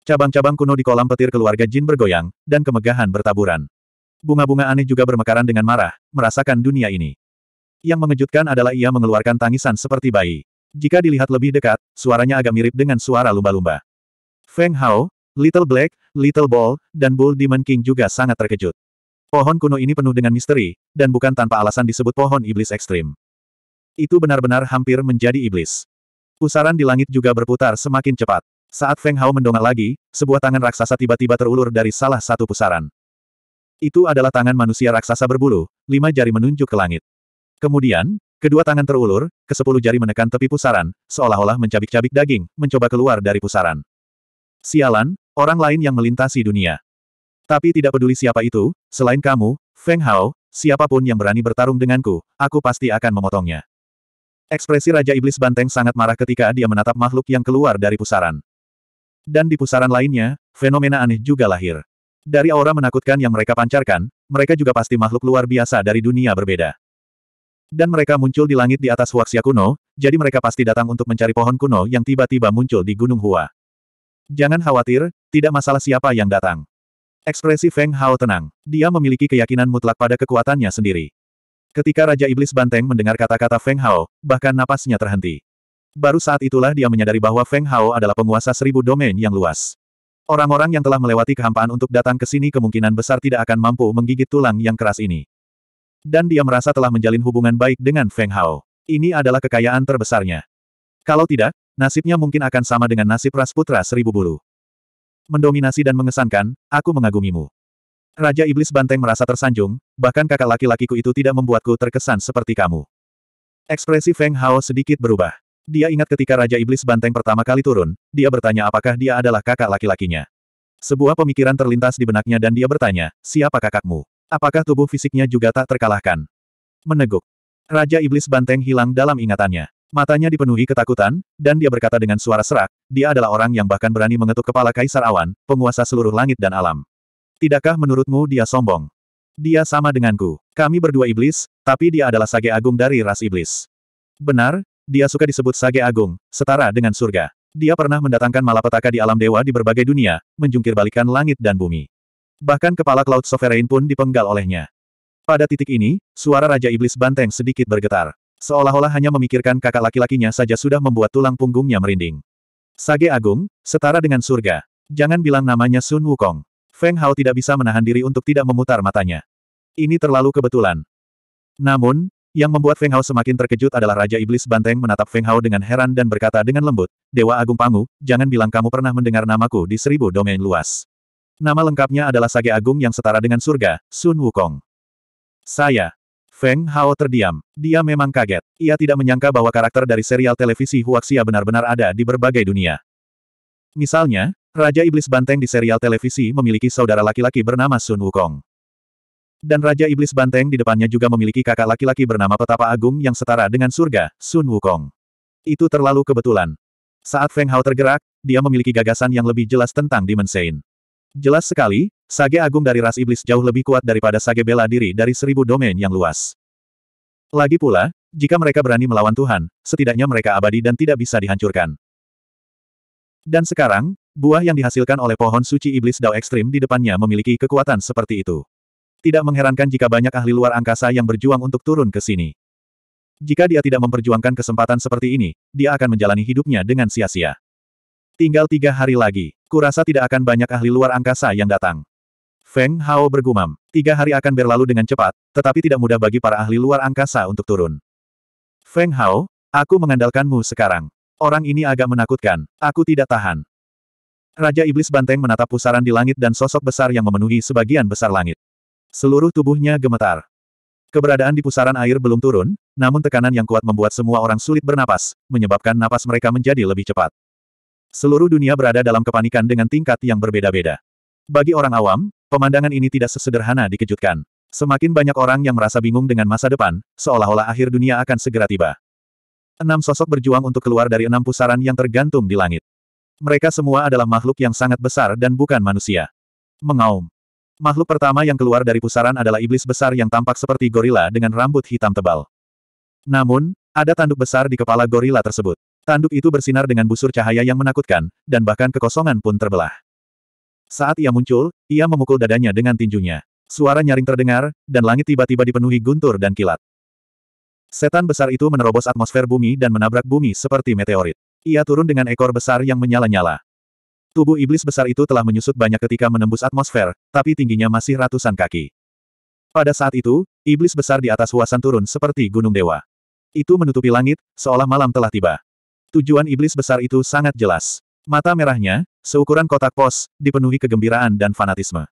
Cabang-cabang kuno di kolam petir keluarga Jin bergoyang, dan kemegahan bertaburan. Bunga-bunga aneh juga bermekaran dengan marah, merasakan dunia ini. Yang mengejutkan adalah ia mengeluarkan tangisan seperti bayi. Jika dilihat lebih dekat, suaranya agak mirip dengan suara lumba-lumba. Feng Hao, Little Black, Little Ball, dan Bull Demon King juga sangat terkejut. Pohon kuno ini penuh dengan misteri, dan bukan tanpa alasan disebut pohon iblis ekstrim. Itu benar-benar hampir menjadi iblis. Pusaran di langit juga berputar semakin cepat. Saat Feng Hao mendongak lagi, sebuah tangan raksasa tiba-tiba terulur dari salah satu pusaran. Itu adalah tangan manusia raksasa berbulu, lima jari menunjuk ke langit. Kemudian, kedua tangan terulur, ke sepuluh jari menekan tepi pusaran, seolah-olah mencabik-cabik daging, mencoba keluar dari pusaran. Sialan, orang lain yang melintasi dunia. Tapi tidak peduli siapa itu, selain kamu, Feng Hao, siapapun yang berani bertarung denganku, aku pasti akan memotongnya. Ekspresi Raja Iblis Banteng sangat marah ketika dia menatap makhluk yang keluar dari pusaran dan di pusaran lainnya, fenomena aneh juga lahir. Dari aura menakutkan yang mereka pancarkan, mereka juga pasti makhluk luar biasa dari dunia berbeda. Dan mereka muncul di langit di atas Huaxia ya kuno, jadi mereka pasti datang untuk mencari pohon kuno yang tiba-tiba muncul di Gunung Hua. Jangan khawatir, tidak masalah siapa yang datang. Ekspresi Feng Hao tenang. Dia memiliki keyakinan mutlak pada kekuatannya sendiri. Ketika Raja Iblis Banteng mendengar kata-kata Feng Hao, bahkan napasnya terhenti. Baru saat itulah dia menyadari bahwa Feng Hao adalah penguasa seribu domain yang luas. Orang-orang yang telah melewati kehampaan untuk datang ke sini kemungkinan besar tidak akan mampu menggigit tulang yang keras ini. Dan dia merasa telah menjalin hubungan baik dengan Feng Hao. Ini adalah kekayaan terbesarnya. Kalau tidak, nasibnya mungkin akan sama dengan nasib Rasputra seribu bulu. Mendominasi dan mengesankan, aku mengagumimu. Raja Iblis Banteng merasa tersanjung, bahkan kakak laki-lakiku itu tidak membuatku terkesan seperti kamu. Ekspresi Feng Hao sedikit berubah. Dia ingat ketika Raja Iblis Banteng pertama kali turun, dia bertanya apakah dia adalah kakak laki-lakinya. Sebuah pemikiran terlintas di benaknya dan dia bertanya, siapa kakakmu? Apakah tubuh fisiknya juga tak terkalahkan? Meneguk. Raja Iblis Banteng hilang dalam ingatannya. Matanya dipenuhi ketakutan, dan dia berkata dengan suara serak, dia adalah orang yang bahkan berani mengetuk kepala Kaisar Awan, penguasa seluruh langit dan alam. Tidakkah menurutmu dia sombong? Dia sama denganku. Kami berdua iblis, tapi dia adalah sage agung dari ras iblis. Benar, dia suka disebut Sage Agung, setara dengan surga. Dia pernah mendatangkan malapetaka di alam dewa di berbagai dunia, menjungkirbalikkan langit dan bumi. Bahkan kepala Cloud Sovereign pun dipenggal olehnya. Pada titik ini, suara Raja Iblis Banteng sedikit bergetar. Seolah-olah hanya memikirkan kakak laki-lakinya saja sudah membuat tulang punggungnya merinding. Sage Agung, setara dengan surga. Jangan bilang namanya Sun Wukong. Feng Hao tidak bisa menahan diri untuk tidak memutar matanya. Ini terlalu kebetulan. Namun, yang membuat Feng Hao semakin terkejut adalah Raja Iblis Banteng menatap Feng Hao dengan heran dan berkata dengan lembut, Dewa Agung Pangu, jangan bilang kamu pernah mendengar namaku di seribu domain luas. Nama lengkapnya adalah Sage Agung yang setara dengan surga, Sun Wukong. Saya. Feng Hao terdiam. Dia memang kaget. Ia tidak menyangka bahwa karakter dari serial televisi Huaxia benar-benar ada di berbagai dunia. Misalnya, Raja Iblis Banteng di serial televisi memiliki saudara laki-laki bernama Sun Wukong. Dan Raja Iblis Banteng di depannya juga memiliki kakak laki-laki bernama Petapa Agung yang setara dengan surga, Sun Wukong. Itu terlalu kebetulan. Saat Feng Hao tergerak, dia memiliki gagasan yang lebih jelas tentang Demon Sein. Jelas sekali, sage agung dari ras iblis jauh lebih kuat daripada sage bela diri dari seribu domain yang luas. Lagi pula, jika mereka berani melawan Tuhan, setidaknya mereka abadi dan tidak bisa dihancurkan. Dan sekarang, buah yang dihasilkan oleh pohon suci iblis Dao Ekstrim di depannya memiliki kekuatan seperti itu. Tidak mengherankan jika banyak ahli luar angkasa yang berjuang untuk turun ke sini. Jika dia tidak memperjuangkan kesempatan seperti ini, dia akan menjalani hidupnya dengan sia-sia. Tinggal tiga hari lagi, kurasa tidak akan banyak ahli luar angkasa yang datang. Feng Hao bergumam, tiga hari akan berlalu dengan cepat, tetapi tidak mudah bagi para ahli luar angkasa untuk turun. Feng Hao, aku mengandalkanmu sekarang. Orang ini agak menakutkan, aku tidak tahan. Raja Iblis Banteng menatap pusaran di langit dan sosok besar yang memenuhi sebagian besar langit. Seluruh tubuhnya gemetar. Keberadaan di pusaran air belum turun, namun tekanan yang kuat membuat semua orang sulit bernapas, menyebabkan napas mereka menjadi lebih cepat. Seluruh dunia berada dalam kepanikan dengan tingkat yang berbeda-beda. Bagi orang awam, pemandangan ini tidak sesederhana dikejutkan. Semakin banyak orang yang merasa bingung dengan masa depan, seolah-olah akhir dunia akan segera tiba. Enam sosok berjuang untuk keluar dari enam pusaran yang tergantung di langit. Mereka semua adalah makhluk yang sangat besar dan bukan manusia. Mengaum. Makhluk pertama yang keluar dari pusaran adalah iblis besar yang tampak seperti gorila dengan rambut hitam tebal. Namun, ada tanduk besar di kepala gorila tersebut. Tanduk itu bersinar dengan busur cahaya yang menakutkan, dan bahkan kekosongan pun terbelah. Saat ia muncul, ia memukul dadanya dengan tinjunya. Suara nyaring terdengar, dan langit tiba-tiba dipenuhi guntur dan kilat. Setan besar itu menerobos atmosfer bumi dan menabrak bumi seperti meteorit. Ia turun dengan ekor besar yang menyala-nyala. Tubuh iblis besar itu telah menyusut banyak ketika menembus atmosfer, tapi tingginya masih ratusan kaki. Pada saat itu, iblis besar di atas huasan turun seperti gunung dewa. Itu menutupi langit, seolah malam telah tiba. Tujuan iblis besar itu sangat jelas. Mata merahnya, seukuran kotak pos, dipenuhi kegembiraan dan fanatisme.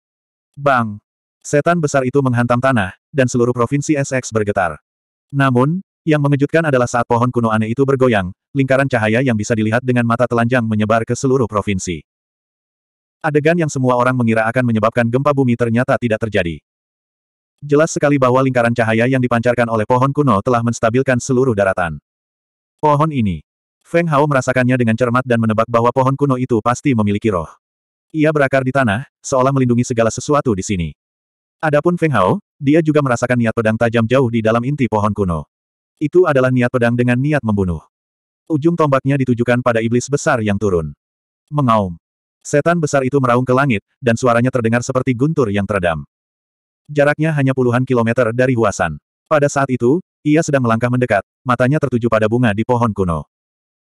Bang! Setan besar itu menghantam tanah, dan seluruh provinsi SX bergetar. Namun, yang mengejutkan adalah saat pohon kuno aneh itu bergoyang, lingkaran cahaya yang bisa dilihat dengan mata telanjang menyebar ke seluruh provinsi. Adegan yang semua orang mengira akan menyebabkan gempa bumi ternyata tidak terjadi. Jelas sekali bahwa lingkaran cahaya yang dipancarkan oleh pohon kuno telah menstabilkan seluruh daratan. Pohon ini. Feng Hao merasakannya dengan cermat dan menebak bahwa pohon kuno itu pasti memiliki roh. Ia berakar di tanah, seolah melindungi segala sesuatu di sini. Adapun Feng Hao, dia juga merasakan niat pedang tajam jauh di dalam inti pohon kuno. Itu adalah niat pedang dengan niat membunuh. Ujung tombaknya ditujukan pada iblis besar yang turun. Mengaum. Setan besar itu meraung ke langit, dan suaranya terdengar seperti guntur yang teredam. Jaraknya hanya puluhan kilometer dari Huasan. Pada saat itu, ia sedang melangkah mendekat, matanya tertuju pada bunga di pohon kuno.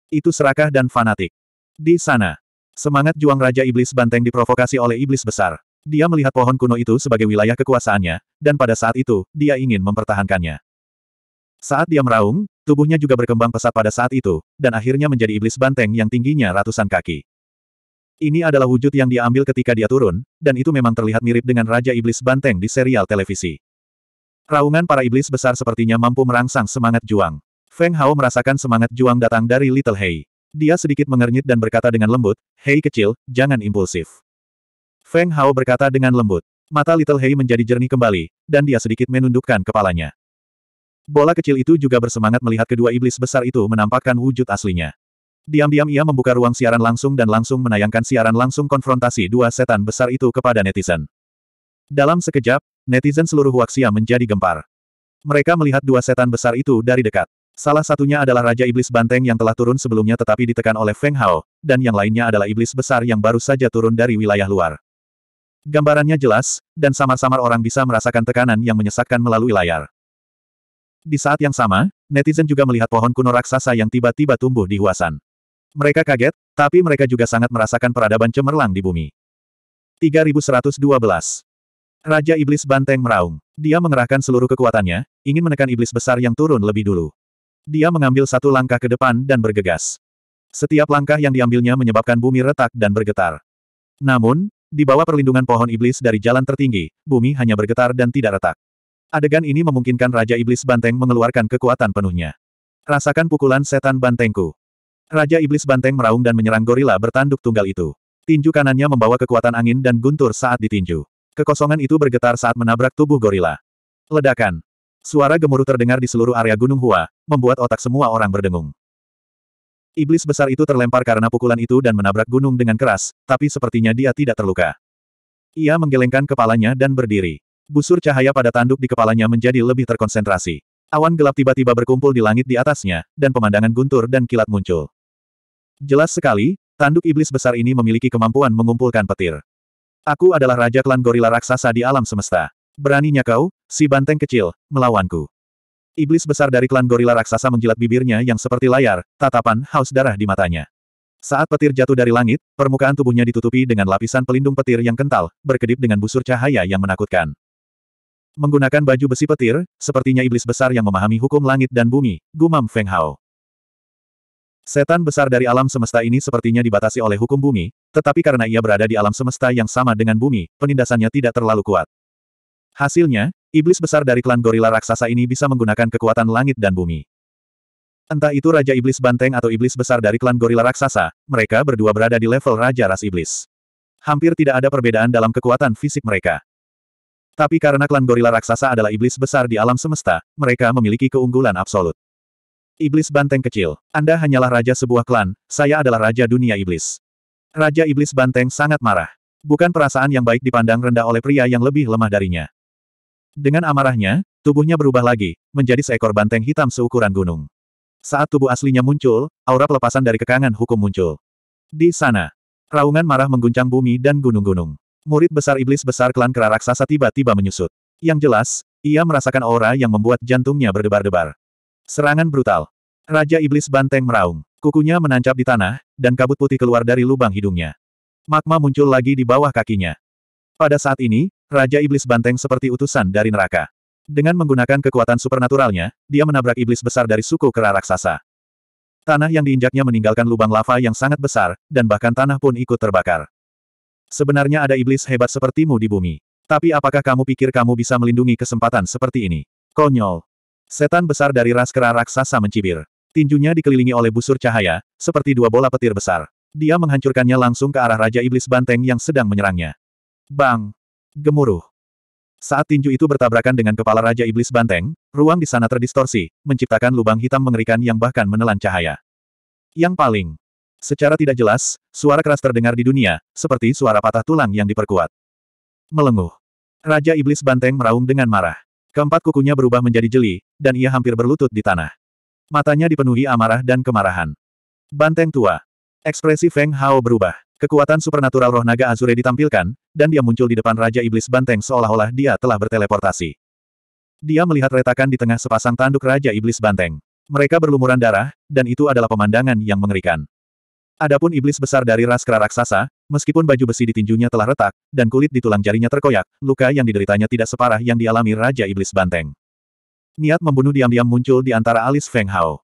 Itu serakah dan fanatik. Di sana, semangat juang Raja Iblis Banteng diprovokasi oleh Iblis Besar. Dia melihat pohon kuno itu sebagai wilayah kekuasaannya, dan pada saat itu, dia ingin mempertahankannya. Saat dia meraung, tubuhnya juga berkembang pesat pada saat itu, dan akhirnya menjadi Iblis Banteng yang tingginya ratusan kaki. Ini adalah wujud yang dia ambil ketika dia turun, dan itu memang terlihat mirip dengan Raja Iblis Banteng di serial televisi. Raungan para iblis besar sepertinya mampu merangsang semangat juang. Feng Hao merasakan semangat juang datang dari Little Hei. Dia sedikit mengernyit dan berkata dengan lembut, Hei kecil, jangan impulsif. Feng Hao berkata dengan lembut. Mata Little Hei menjadi jernih kembali, dan dia sedikit menundukkan kepalanya. Bola kecil itu juga bersemangat melihat kedua iblis besar itu menampakkan wujud aslinya. Diam-diam ia membuka ruang siaran langsung dan langsung menayangkan siaran langsung konfrontasi dua setan besar itu kepada netizen. Dalam sekejap, netizen seluruh Huaxia menjadi gempar. Mereka melihat dua setan besar itu dari dekat. Salah satunya adalah Raja Iblis Banteng yang telah turun sebelumnya tetapi ditekan oleh Feng Hao, dan yang lainnya adalah iblis besar yang baru saja turun dari wilayah luar. Gambarannya jelas, dan samar-samar orang bisa merasakan tekanan yang menyesakkan melalui layar. Di saat yang sama, netizen juga melihat pohon kuno raksasa yang tiba-tiba tumbuh di Huasan. Mereka kaget, tapi mereka juga sangat merasakan peradaban cemerlang di bumi. 3112 Raja Iblis Banteng meraung. Dia mengerahkan seluruh kekuatannya, ingin menekan iblis besar yang turun lebih dulu. Dia mengambil satu langkah ke depan dan bergegas. Setiap langkah yang diambilnya menyebabkan bumi retak dan bergetar. Namun, di bawah perlindungan pohon iblis dari jalan tertinggi, bumi hanya bergetar dan tidak retak. Adegan ini memungkinkan Raja Iblis Banteng mengeluarkan kekuatan penuhnya. Rasakan pukulan setan bantengku. Raja Iblis Banteng meraung dan menyerang gorila bertanduk tunggal itu. Tinju kanannya membawa kekuatan angin dan guntur saat ditinju. Kekosongan itu bergetar saat menabrak tubuh gorila. Ledakan. Suara gemuruh terdengar di seluruh area Gunung Hua, membuat otak semua orang berdengung. Iblis besar itu terlempar karena pukulan itu dan menabrak gunung dengan keras, tapi sepertinya dia tidak terluka. Ia menggelengkan kepalanya dan berdiri. Busur cahaya pada tanduk di kepalanya menjadi lebih terkonsentrasi. Awan gelap tiba-tiba berkumpul di langit di atasnya, dan pemandangan guntur dan kilat muncul. Jelas sekali, tanduk iblis besar ini memiliki kemampuan mengumpulkan petir. Aku adalah raja klan gorila raksasa di alam semesta. Beraninya kau, si banteng kecil, melawanku. Iblis besar dari klan gorila raksasa menjilat bibirnya yang seperti layar, tatapan haus darah di matanya. Saat petir jatuh dari langit, permukaan tubuhnya ditutupi dengan lapisan pelindung petir yang kental, berkedip dengan busur cahaya yang menakutkan. Menggunakan baju besi petir, sepertinya iblis besar yang memahami hukum langit dan bumi, gumam Feng Hao. Setan besar dari alam semesta ini sepertinya dibatasi oleh hukum bumi, tetapi karena ia berada di alam semesta yang sama dengan bumi, penindasannya tidak terlalu kuat. Hasilnya, iblis besar dari klan gorila raksasa ini bisa menggunakan kekuatan langit dan bumi. Entah itu Raja Iblis Banteng atau iblis besar dari klan gorila raksasa, mereka berdua berada di level Raja Ras Iblis. Hampir tidak ada perbedaan dalam kekuatan fisik mereka. Tapi karena klan gorila raksasa adalah iblis besar di alam semesta, mereka memiliki keunggulan absolut. Iblis Banteng Kecil, Anda hanyalah raja sebuah klan, saya adalah raja dunia iblis. Raja Iblis Banteng sangat marah. Bukan perasaan yang baik dipandang rendah oleh pria yang lebih lemah darinya. Dengan amarahnya, tubuhnya berubah lagi, menjadi seekor banteng hitam seukuran gunung. Saat tubuh aslinya muncul, aura pelepasan dari kekangan hukum muncul. Di sana, raungan marah mengguncang bumi dan gunung-gunung. Murid besar iblis besar klan kera raksasa tiba-tiba menyusut. Yang jelas, ia merasakan aura yang membuat jantungnya berdebar-debar. Serangan brutal. Raja Iblis Banteng meraung. Kukunya menancap di tanah, dan kabut putih keluar dari lubang hidungnya. Magma muncul lagi di bawah kakinya. Pada saat ini, Raja Iblis Banteng seperti utusan dari neraka. Dengan menggunakan kekuatan supernaturalnya, dia menabrak iblis besar dari suku kera raksasa. Tanah yang diinjaknya meninggalkan lubang lava yang sangat besar, dan bahkan tanah pun ikut terbakar. Sebenarnya ada iblis hebat sepertimu di bumi. Tapi apakah kamu pikir kamu bisa melindungi kesempatan seperti ini? Konyol. Setan besar dari ras kera raksasa mencibir. Tinjunya dikelilingi oleh busur cahaya, seperti dua bola petir besar. Dia menghancurkannya langsung ke arah Raja Iblis Banteng yang sedang menyerangnya. Bang! Gemuruh! Saat tinju itu bertabrakan dengan kepala Raja Iblis Banteng, ruang di sana terdistorsi, menciptakan lubang hitam mengerikan yang bahkan menelan cahaya. Yang paling Secara tidak jelas, suara keras terdengar di dunia, seperti suara patah tulang yang diperkuat. Melenguh. Raja Iblis Banteng meraung dengan marah. Keempat kukunya berubah menjadi jeli, dan ia hampir berlutut di tanah. Matanya dipenuhi amarah dan kemarahan. Banteng tua. Ekspresi Feng Hao berubah. Kekuatan supernatural roh naga Azure ditampilkan, dan dia muncul di depan Raja Iblis Banteng seolah-olah dia telah berteleportasi. Dia melihat retakan di tengah sepasang tanduk Raja Iblis Banteng. Mereka berlumuran darah, dan itu adalah pemandangan yang mengerikan. Adapun iblis besar dari ras kera raksasa, meskipun baju besi di tinjunya telah retak, dan kulit di tulang jarinya terkoyak, luka yang dideritanya tidak separah yang dialami Raja Iblis Banteng. Niat membunuh diam-diam muncul di antara alis Feng Hao.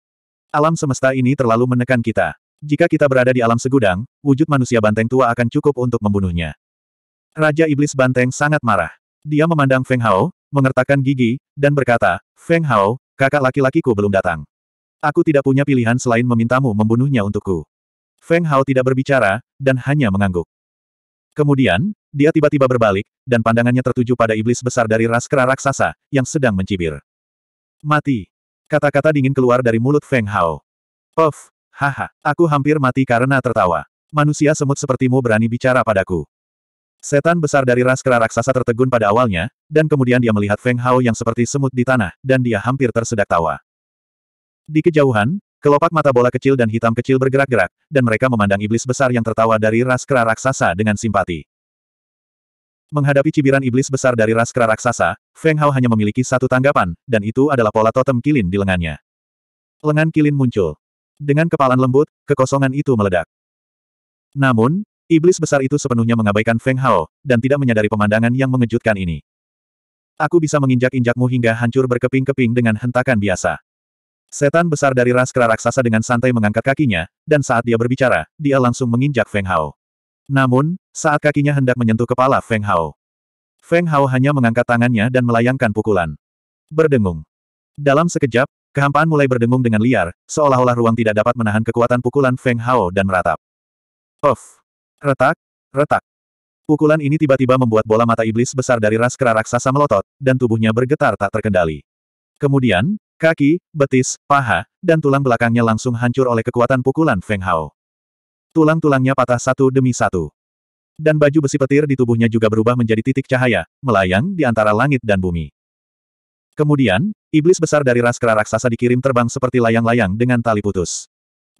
Alam semesta ini terlalu menekan kita. Jika kita berada di alam segudang, wujud manusia banteng tua akan cukup untuk membunuhnya. Raja Iblis Banteng sangat marah. Dia memandang Feng Hao, mengertakkan gigi, dan berkata, Feng Hao, kakak laki-lakiku belum datang. Aku tidak punya pilihan selain memintamu membunuhnya untukku. Feng Hao tidak berbicara, dan hanya mengangguk. Kemudian, dia tiba-tiba berbalik, dan pandangannya tertuju pada iblis besar dari ras kera raksasa, yang sedang mencibir. Mati. Kata-kata dingin keluar dari mulut Feng Hao. Puff, haha, aku hampir mati karena tertawa. Manusia semut sepertimu berani bicara padaku. Setan besar dari ras kera raksasa tertegun pada awalnya, dan kemudian dia melihat Feng Hao yang seperti semut di tanah, dan dia hampir tersedak tawa. Di kejauhan, Kelopak mata bola kecil dan hitam kecil bergerak-gerak, dan mereka memandang iblis besar yang tertawa dari ras kera raksasa dengan simpati. Menghadapi cibiran iblis besar dari ras kera raksasa, Feng Hao hanya memiliki satu tanggapan, dan itu adalah pola totem kilin di lengannya. Lengan kilin muncul. Dengan kepalan lembut, kekosongan itu meledak. Namun, iblis besar itu sepenuhnya mengabaikan Feng Hao, dan tidak menyadari pemandangan yang mengejutkan ini. Aku bisa menginjak-injakmu hingga hancur berkeping-keping dengan hentakan biasa. Setan besar dari ras kera raksasa dengan santai mengangkat kakinya, dan saat dia berbicara, dia langsung menginjak Feng Hao. Namun, saat kakinya hendak menyentuh kepala Feng Hao, Feng Hao hanya mengangkat tangannya dan melayangkan pukulan. Berdengung. Dalam sekejap, kehampaan mulai berdengung dengan liar, seolah-olah ruang tidak dapat menahan kekuatan pukulan Feng Hao dan meratap. Of! Retak, retak. Pukulan ini tiba-tiba membuat bola mata iblis besar dari ras kera raksasa melotot, dan tubuhnya bergetar tak terkendali. Kemudian, Kaki, betis, paha, dan tulang belakangnya langsung hancur oleh kekuatan pukulan Feng Hao. Tulang-tulangnya patah satu demi satu. Dan baju besi petir di tubuhnya juga berubah menjadi titik cahaya, melayang di antara langit dan bumi. Kemudian, iblis besar dari ras kera raksasa dikirim terbang seperti layang-layang dengan tali putus.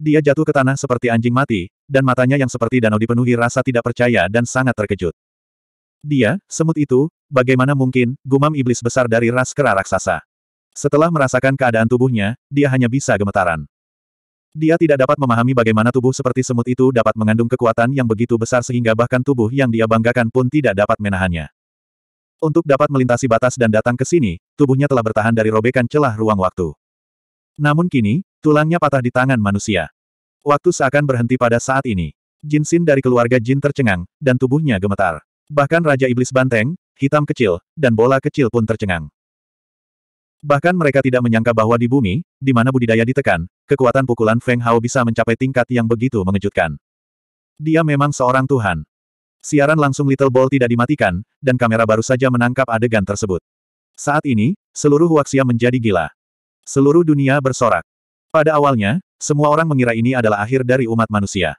Dia jatuh ke tanah seperti anjing mati, dan matanya yang seperti danau dipenuhi rasa tidak percaya dan sangat terkejut. Dia, semut itu, bagaimana mungkin, gumam iblis besar dari ras kera raksasa. Setelah merasakan keadaan tubuhnya, dia hanya bisa gemetaran. Dia tidak dapat memahami bagaimana tubuh seperti semut itu dapat mengandung kekuatan yang begitu besar sehingga bahkan tubuh yang dia banggakan pun tidak dapat menahannya. Untuk dapat melintasi batas dan datang ke sini, tubuhnya telah bertahan dari robekan celah ruang waktu. Namun kini, tulangnya patah di tangan manusia. Waktu seakan berhenti pada saat ini. Jin Sin dari keluarga Jin tercengang, dan tubuhnya gemetar. Bahkan Raja Iblis Banteng, hitam kecil, dan bola kecil pun tercengang. Bahkan mereka tidak menyangka bahwa di bumi, di mana budidaya ditekan, kekuatan pukulan Feng Hao bisa mencapai tingkat yang begitu mengejutkan. Dia memang seorang Tuhan. Siaran langsung Little Ball tidak dimatikan, dan kamera baru saja menangkap adegan tersebut. Saat ini, seluruh Huaxia menjadi gila. Seluruh dunia bersorak. Pada awalnya, semua orang mengira ini adalah akhir dari umat manusia.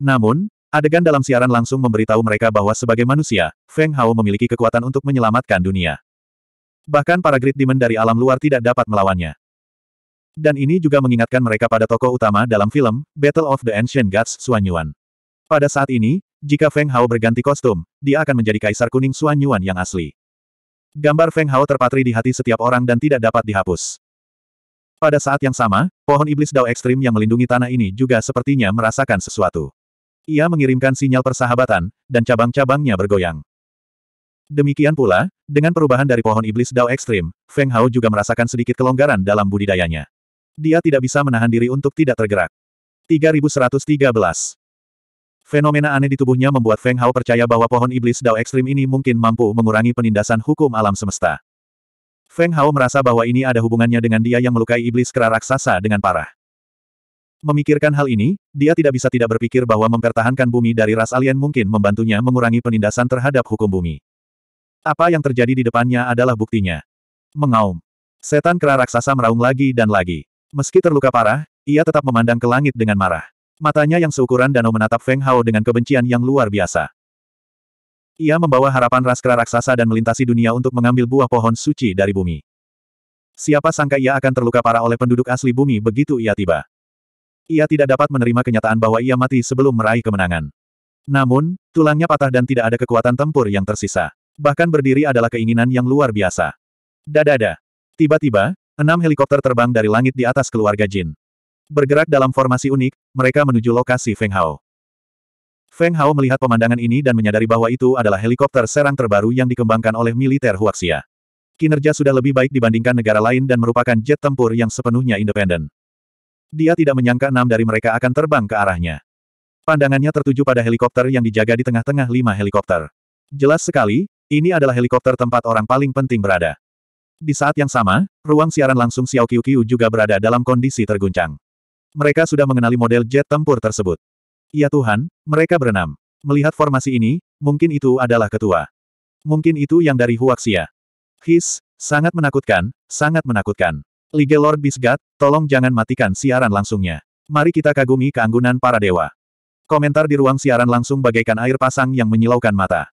Namun, Adegan dalam siaran langsung memberitahu mereka bahwa sebagai manusia, Feng Hao memiliki kekuatan untuk menyelamatkan dunia. Bahkan para Great Demon dari alam luar tidak dapat melawannya. Dan ini juga mengingatkan mereka pada tokoh utama dalam film, Battle of the Ancient Gods, Xuan Yuan. Pada saat ini, jika Feng Hao berganti kostum, dia akan menjadi Kaisar Kuning Xuan Yuan yang asli. Gambar Feng Hao terpatri di hati setiap orang dan tidak dapat dihapus. Pada saat yang sama, pohon iblis Dao ekstrim yang melindungi tanah ini juga sepertinya merasakan sesuatu. Ia mengirimkan sinyal persahabatan, dan cabang-cabangnya bergoyang. Demikian pula, dengan perubahan dari pohon iblis Dao ekstrim, Feng Hao juga merasakan sedikit kelonggaran dalam budidayanya. Dia tidak bisa menahan diri untuk tidak tergerak. 3113 Fenomena aneh di tubuhnya membuat Feng Hao percaya bahwa pohon iblis Dao ekstrim ini mungkin mampu mengurangi penindasan hukum alam semesta. Feng Hao merasa bahwa ini ada hubungannya dengan dia yang melukai iblis kera raksasa dengan parah. Memikirkan hal ini, dia tidak bisa tidak berpikir bahwa mempertahankan bumi dari ras alien mungkin membantunya mengurangi penindasan terhadap hukum bumi. Apa yang terjadi di depannya adalah buktinya. Mengaum. Setan kera raksasa meraung lagi dan lagi. Meski terluka parah, ia tetap memandang ke langit dengan marah. Matanya yang seukuran danau menatap Feng Hao dengan kebencian yang luar biasa. Ia membawa harapan ras kera raksasa dan melintasi dunia untuk mengambil buah pohon suci dari bumi. Siapa sangka ia akan terluka parah oleh penduduk asli bumi begitu ia tiba. Ia tidak dapat menerima kenyataan bahwa ia mati sebelum meraih kemenangan. Namun, tulangnya patah dan tidak ada kekuatan tempur yang tersisa. Bahkan berdiri adalah keinginan yang luar biasa. Dadada. Tiba-tiba, enam helikopter terbang dari langit di atas keluarga Jin. Bergerak dalam formasi unik, mereka menuju lokasi Feng Hao. Feng Hao melihat pemandangan ini dan menyadari bahwa itu adalah helikopter serang terbaru yang dikembangkan oleh militer Huaxia. Kinerja sudah lebih baik dibandingkan negara lain dan merupakan jet tempur yang sepenuhnya independen. Dia tidak menyangka enam dari mereka akan terbang ke arahnya. Pandangannya tertuju pada helikopter yang dijaga di tengah-tengah lima helikopter. Jelas sekali, ini adalah helikopter tempat orang paling penting berada. Di saat yang sama, ruang siaran langsung Xiao Qiu Qiu juga berada dalam kondisi terguncang. Mereka sudah mengenali model jet tempur tersebut. Ya Tuhan, mereka berenam. Melihat formasi ini, mungkin itu adalah ketua. Mungkin itu yang dari Huaxia. His, sangat menakutkan, sangat menakutkan. Liga Lord Bisgat, tolong jangan matikan siaran langsungnya. Mari kita kagumi keanggunan para dewa. Komentar di ruang siaran langsung bagaikan air pasang yang menyilaukan mata.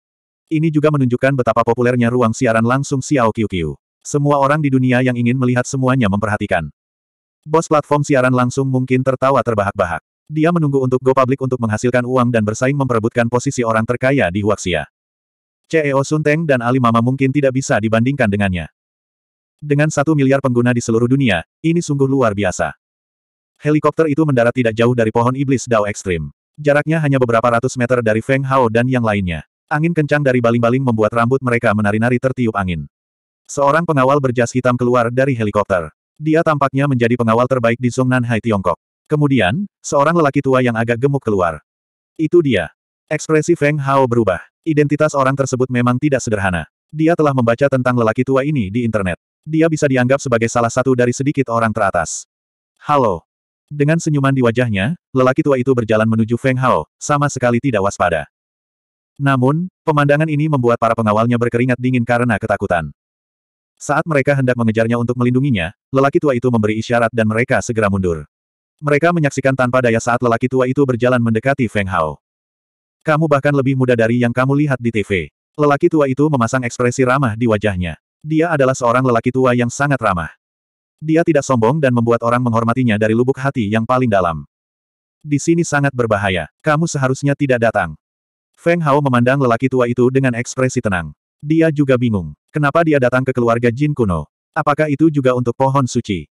Ini juga menunjukkan betapa populernya ruang siaran langsung Xiao QQ. Semua orang di dunia yang ingin melihat semuanya memperhatikan. Bos platform siaran langsung mungkin tertawa terbahak-bahak. Dia menunggu untuk Go Public untuk menghasilkan uang dan bersaing memperebutkan posisi orang terkaya di Huaxia. CEO Sun Teng dan Ali Mama mungkin tidak bisa dibandingkan dengannya. Dengan satu miliar pengguna di seluruh dunia, ini sungguh luar biasa. Helikopter itu mendarat tidak jauh dari pohon iblis Dao Ekstrim. Jaraknya hanya beberapa ratus meter dari Feng Hao dan yang lainnya. Angin kencang dari baling-baling membuat rambut mereka menari-nari tertiup angin. Seorang pengawal berjas hitam keluar dari helikopter. Dia tampaknya menjadi pengawal terbaik di Zongnan Hai Tiongkok. Kemudian, seorang lelaki tua yang agak gemuk keluar. Itu dia. Ekspresi Feng Hao berubah. Identitas orang tersebut memang tidak sederhana. Dia telah membaca tentang lelaki tua ini di internet. Dia bisa dianggap sebagai salah satu dari sedikit orang teratas. Halo. Dengan senyuman di wajahnya, lelaki tua itu berjalan menuju Feng Hao, sama sekali tidak waspada. Namun, pemandangan ini membuat para pengawalnya berkeringat dingin karena ketakutan. Saat mereka hendak mengejarnya untuk melindunginya, lelaki tua itu memberi isyarat dan mereka segera mundur. Mereka menyaksikan tanpa daya saat lelaki tua itu berjalan mendekati Feng Hao. Kamu bahkan lebih muda dari yang kamu lihat di TV. Lelaki tua itu memasang ekspresi ramah di wajahnya. Dia adalah seorang lelaki tua yang sangat ramah. Dia tidak sombong dan membuat orang menghormatinya dari lubuk hati yang paling dalam. Di sini sangat berbahaya. Kamu seharusnya tidak datang. Feng Hao memandang lelaki tua itu dengan ekspresi tenang. Dia juga bingung. Kenapa dia datang ke keluarga Jin kuno? Apakah itu juga untuk pohon suci?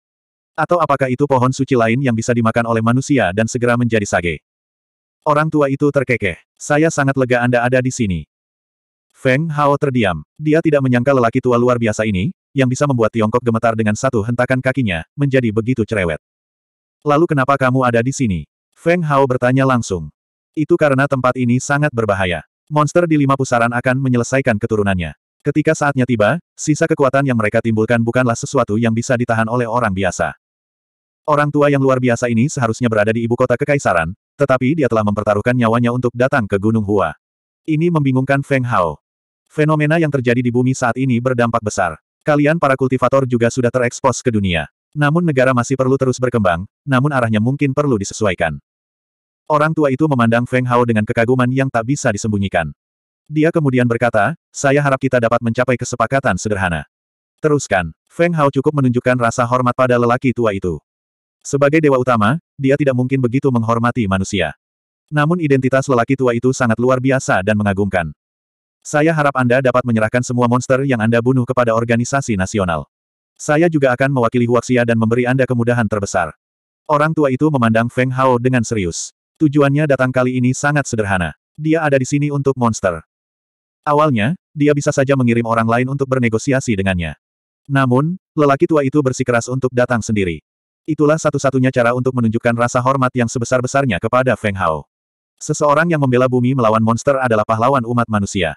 Atau apakah itu pohon suci lain yang bisa dimakan oleh manusia dan segera menjadi sage? Orang tua itu terkekeh. Saya sangat lega Anda ada di sini. Feng Hao terdiam. Dia tidak menyangka lelaki tua luar biasa ini, yang bisa membuat Tiongkok gemetar dengan satu hentakan kakinya, menjadi begitu cerewet. Lalu kenapa kamu ada di sini? Feng Hao bertanya langsung. Itu karena tempat ini sangat berbahaya. Monster di lima pusaran akan menyelesaikan keturunannya. Ketika saatnya tiba, sisa kekuatan yang mereka timbulkan bukanlah sesuatu yang bisa ditahan oleh orang biasa. Orang tua yang luar biasa ini seharusnya berada di ibu kota kekaisaran, tetapi dia telah mempertaruhkan nyawanya untuk datang ke Gunung Hua. Ini membingungkan Feng Hao. Fenomena yang terjadi di bumi saat ini berdampak besar. Kalian para kultivator juga sudah terekspos ke dunia. Namun negara masih perlu terus berkembang, namun arahnya mungkin perlu disesuaikan. Orang tua itu memandang Feng Hao dengan kekaguman yang tak bisa disembunyikan. Dia kemudian berkata, saya harap kita dapat mencapai kesepakatan sederhana. Teruskan, Feng Hao cukup menunjukkan rasa hormat pada lelaki tua itu. Sebagai dewa utama, dia tidak mungkin begitu menghormati manusia. Namun identitas lelaki tua itu sangat luar biasa dan mengagumkan. Saya harap Anda dapat menyerahkan semua monster yang Anda bunuh kepada organisasi nasional. Saya juga akan mewakili Huaxia dan memberi Anda kemudahan terbesar. Orang tua itu memandang Feng Hao dengan serius. Tujuannya datang kali ini sangat sederhana. Dia ada di sini untuk monster. Awalnya, dia bisa saja mengirim orang lain untuk bernegosiasi dengannya. Namun, lelaki tua itu bersikeras untuk datang sendiri. Itulah satu-satunya cara untuk menunjukkan rasa hormat yang sebesar-besarnya kepada Feng Hao. Seseorang yang membela bumi melawan monster adalah pahlawan umat manusia.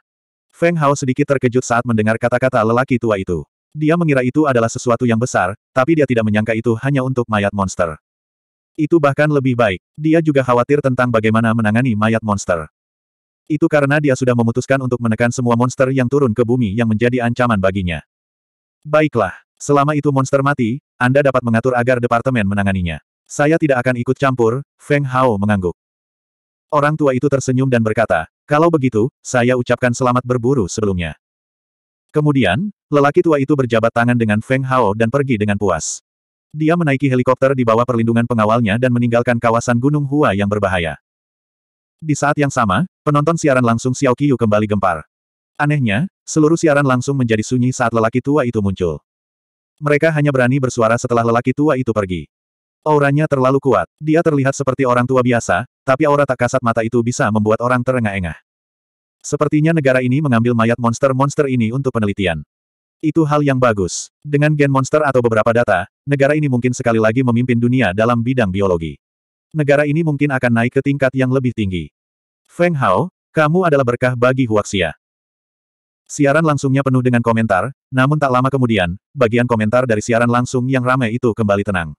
Feng Hao sedikit terkejut saat mendengar kata-kata lelaki tua itu. Dia mengira itu adalah sesuatu yang besar, tapi dia tidak menyangka itu hanya untuk mayat monster. Itu bahkan lebih baik. Dia juga khawatir tentang bagaimana menangani mayat monster. Itu karena dia sudah memutuskan untuk menekan semua monster yang turun ke bumi yang menjadi ancaman baginya. Baiklah, selama itu monster mati, Anda dapat mengatur agar departemen menanganinya. Saya tidak akan ikut campur, Feng Hao mengangguk. Orang tua itu tersenyum dan berkata, kalau begitu, saya ucapkan selamat berburu sebelumnya. Kemudian, lelaki tua itu berjabat tangan dengan Feng Hao dan pergi dengan puas. Dia menaiki helikopter di bawah perlindungan pengawalnya dan meninggalkan kawasan Gunung Hua yang berbahaya. Di saat yang sama, penonton siaran langsung Xiao Qiu kembali gempar. Anehnya, seluruh siaran langsung menjadi sunyi saat lelaki tua itu muncul. Mereka hanya berani bersuara setelah lelaki tua itu pergi. Auranya terlalu kuat, dia terlihat seperti orang tua biasa, tapi aura tak kasat mata itu bisa membuat orang terengah-engah. Sepertinya negara ini mengambil mayat monster-monster ini untuk penelitian. Itu hal yang bagus. Dengan gen monster atau beberapa data, negara ini mungkin sekali lagi memimpin dunia dalam bidang biologi. Negara ini mungkin akan naik ke tingkat yang lebih tinggi. Feng Hao, kamu adalah berkah bagi Huaxia. Siaran langsungnya penuh dengan komentar, namun tak lama kemudian, bagian komentar dari siaran langsung yang ramai itu kembali tenang.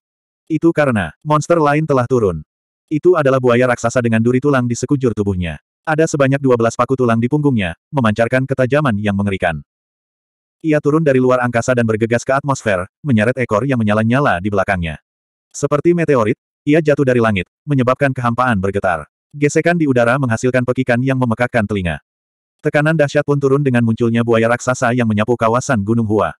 Itu karena, monster lain telah turun. Itu adalah buaya raksasa dengan duri tulang di sekujur tubuhnya. Ada sebanyak 12 paku tulang di punggungnya, memancarkan ketajaman yang mengerikan. Ia turun dari luar angkasa dan bergegas ke atmosfer, menyeret ekor yang menyala-nyala di belakangnya. Seperti meteorit, ia jatuh dari langit, menyebabkan kehampaan bergetar. Gesekan di udara menghasilkan pekikan yang memekakkan telinga. Tekanan dahsyat pun turun dengan munculnya buaya raksasa yang menyapu kawasan Gunung Hua.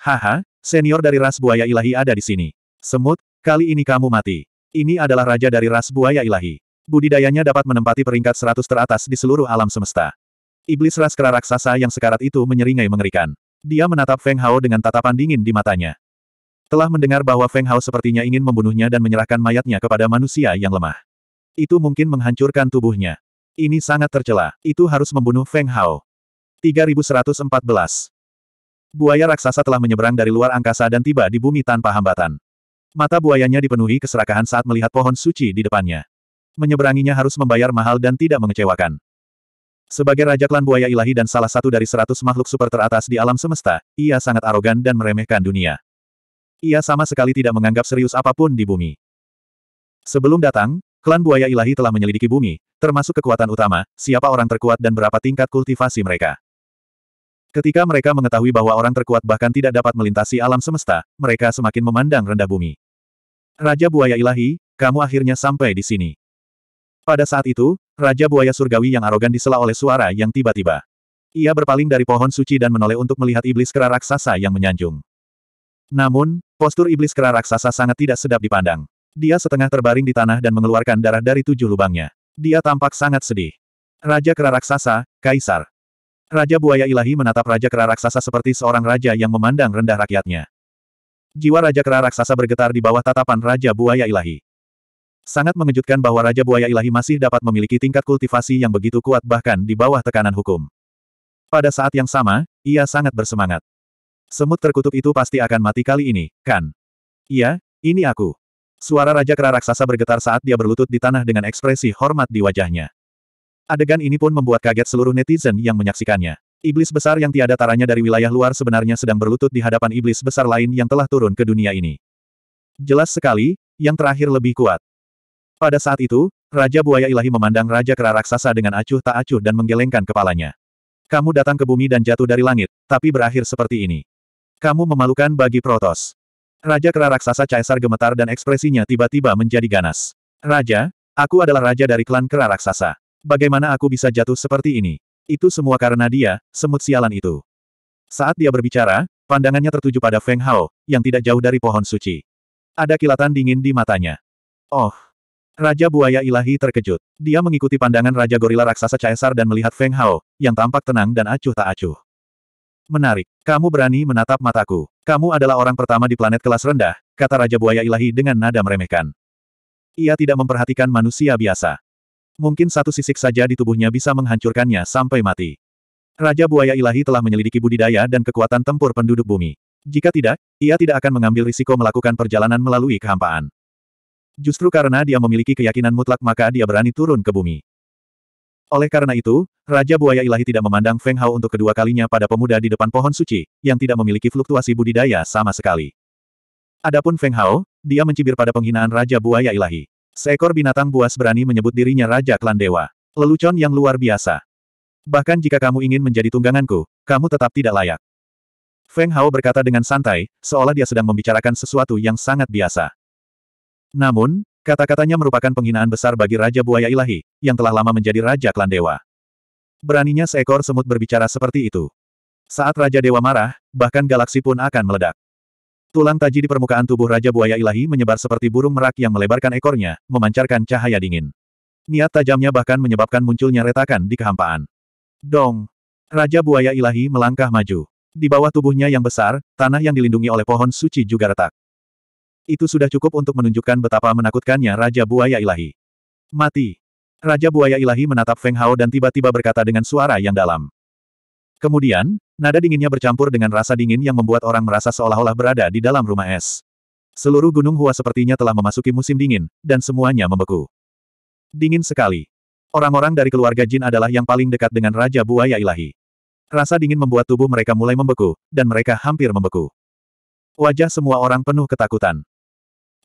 Haha, senior dari ras buaya ilahi ada di sini. Semut, kali ini kamu mati. Ini adalah raja dari ras buaya ilahi. Budidayanya dapat menempati peringkat seratus teratas di seluruh alam semesta. Iblis ras raskara raksasa yang sekarat itu menyeringai mengerikan. Dia menatap Feng Hao dengan tatapan dingin di matanya. Telah mendengar bahwa Feng Hao sepertinya ingin membunuhnya dan menyerahkan mayatnya kepada manusia yang lemah. Itu mungkin menghancurkan tubuhnya. Ini sangat tercela. Itu harus membunuh Feng Hao. 3114. Buaya raksasa telah menyeberang dari luar angkasa dan tiba di bumi tanpa hambatan. Mata buayanya dipenuhi keserakahan saat melihat pohon suci di depannya. Menyeberanginya harus membayar mahal dan tidak mengecewakan. Sebagai Raja Klan Buaya Ilahi dan salah satu dari seratus makhluk super teratas di alam semesta, ia sangat arogan dan meremehkan dunia. Ia sama sekali tidak menganggap serius apapun di bumi. Sebelum datang, Klan Buaya Ilahi telah menyelidiki bumi, termasuk kekuatan utama, siapa orang terkuat dan berapa tingkat kultivasi mereka. Ketika mereka mengetahui bahwa orang terkuat bahkan tidak dapat melintasi alam semesta, mereka semakin memandang rendah bumi. Raja Buaya Ilahi, kamu akhirnya sampai di sini. Pada saat itu, Raja Buaya Surgawi yang arogan disela oleh suara yang tiba-tiba. Ia berpaling dari pohon suci dan menoleh untuk melihat iblis kera raksasa yang menyanjung. Namun, postur iblis kera raksasa sangat tidak sedap dipandang. Dia setengah terbaring di tanah dan mengeluarkan darah dari tujuh lubangnya. Dia tampak sangat sedih. Raja kera raksasa, Kaisar. Raja Buaya Ilahi menatap Raja Kera Raksasa seperti seorang raja yang memandang rendah rakyatnya. Jiwa Raja Kera Raksasa bergetar di bawah tatapan Raja Buaya Ilahi. Sangat mengejutkan bahwa Raja Buaya Ilahi masih dapat memiliki tingkat kultivasi yang begitu kuat bahkan di bawah tekanan hukum. Pada saat yang sama, ia sangat bersemangat. Semut terkutuk itu pasti akan mati kali ini, kan? Iya, ini aku. Suara Raja Kera Raksasa bergetar saat dia berlutut di tanah dengan ekspresi hormat di wajahnya. Adegan ini pun membuat kaget seluruh netizen yang menyaksikannya. Iblis besar yang tiada taranya dari wilayah luar sebenarnya sedang berlutut di hadapan iblis besar lain yang telah turun ke dunia ini. Jelas sekali, yang terakhir lebih kuat. Pada saat itu, Raja Buaya Ilahi memandang Raja Kera Raksasa dengan acuh tak acuh dan menggelengkan kepalanya. Kamu datang ke bumi dan jatuh dari langit, tapi berakhir seperti ini. Kamu memalukan bagi Protos. Raja Kera Raksasa Caesar gemetar dan ekspresinya tiba-tiba menjadi ganas. Raja, aku adalah raja dari klan Kera Raksasa. Bagaimana aku bisa jatuh seperti ini? Itu semua karena dia, semut sialan itu. Saat dia berbicara, pandangannya tertuju pada Feng Hao, yang tidak jauh dari pohon suci. Ada kilatan dingin di matanya. Oh, Raja Buaya Ilahi terkejut. Dia mengikuti pandangan Raja Gorila Raksasa Caesar dan melihat Feng Hao, yang tampak tenang dan acuh tak acuh. Menarik. Kamu berani menatap mataku. Kamu adalah orang pertama di planet kelas rendah, kata Raja Buaya Ilahi dengan nada meremehkan. Ia tidak memperhatikan manusia biasa. Mungkin satu sisik saja di tubuhnya bisa menghancurkannya sampai mati. Raja Buaya Ilahi telah menyelidiki budidaya dan kekuatan tempur penduduk bumi. Jika tidak, ia tidak akan mengambil risiko melakukan perjalanan melalui kehampaan. Justru karena dia memiliki keyakinan mutlak maka dia berani turun ke bumi. Oleh karena itu, Raja Buaya Ilahi tidak memandang Feng Hao untuk kedua kalinya pada pemuda di depan pohon suci, yang tidak memiliki fluktuasi budidaya sama sekali. Adapun Feng Hao, dia mencibir pada penghinaan Raja Buaya Ilahi. Seekor binatang buas berani menyebut dirinya Raja Klan Dewa. Lelucon yang luar biasa. Bahkan jika kamu ingin menjadi tungganganku, kamu tetap tidak layak. Feng Hao berkata dengan santai, seolah dia sedang membicarakan sesuatu yang sangat biasa. Namun, kata-katanya merupakan penghinaan besar bagi Raja Buaya Ilahi, yang telah lama menjadi Raja Klan Dewa. Beraninya seekor semut berbicara seperti itu. Saat Raja Dewa marah, bahkan galaksi pun akan meledak. Tulang taji di permukaan tubuh Raja Buaya Ilahi menyebar seperti burung merak yang melebarkan ekornya, memancarkan cahaya dingin. Niat tajamnya bahkan menyebabkan munculnya retakan di kehampaan. Dong! Raja Buaya Ilahi melangkah maju. Di bawah tubuhnya yang besar, tanah yang dilindungi oleh pohon suci juga retak. Itu sudah cukup untuk menunjukkan betapa menakutkannya Raja Buaya Ilahi. Mati. Raja Buaya Ilahi menatap Feng Hao dan tiba-tiba berkata dengan suara yang dalam. Kemudian, nada dinginnya bercampur dengan rasa dingin yang membuat orang merasa seolah-olah berada di dalam rumah es. Seluruh gunung Hua sepertinya telah memasuki musim dingin, dan semuanya membeku. Dingin sekali. Orang-orang dari keluarga Jin adalah yang paling dekat dengan Raja Buaya Ilahi. Rasa dingin membuat tubuh mereka mulai membeku, dan mereka hampir membeku. Wajah semua orang penuh ketakutan.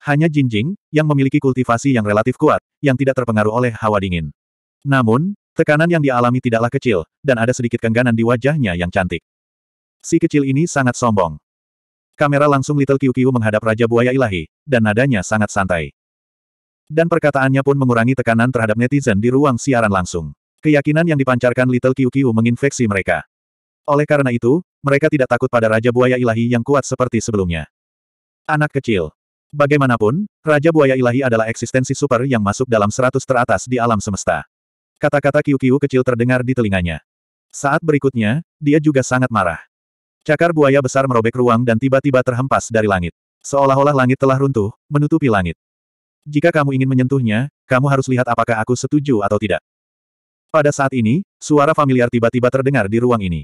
Hanya Jinjing, yang memiliki kultivasi yang relatif kuat, yang tidak terpengaruh oleh hawa dingin. Namun, tekanan yang dialami tidaklah kecil, dan ada sedikit kengganan di wajahnya yang cantik. Si kecil ini sangat sombong. Kamera langsung Little QQ menghadap Raja Buaya Ilahi, dan nadanya sangat santai. Dan perkataannya pun mengurangi tekanan terhadap netizen di ruang siaran langsung. Keyakinan yang dipancarkan Little QQ menginfeksi mereka. Oleh karena itu, mereka tidak takut pada Raja Buaya Ilahi yang kuat seperti sebelumnya. Anak kecil. Bagaimanapun, Raja Buaya Ilahi adalah eksistensi super yang masuk dalam seratus teratas di alam semesta. Kata-kata kiu-kiu kecil terdengar di telinganya. Saat berikutnya, dia juga sangat marah. Cakar buaya besar merobek ruang dan tiba-tiba terhempas dari langit. Seolah-olah langit telah runtuh, menutupi langit. Jika kamu ingin menyentuhnya, kamu harus lihat apakah aku setuju atau tidak. Pada saat ini, suara familiar tiba-tiba terdengar di ruang ini.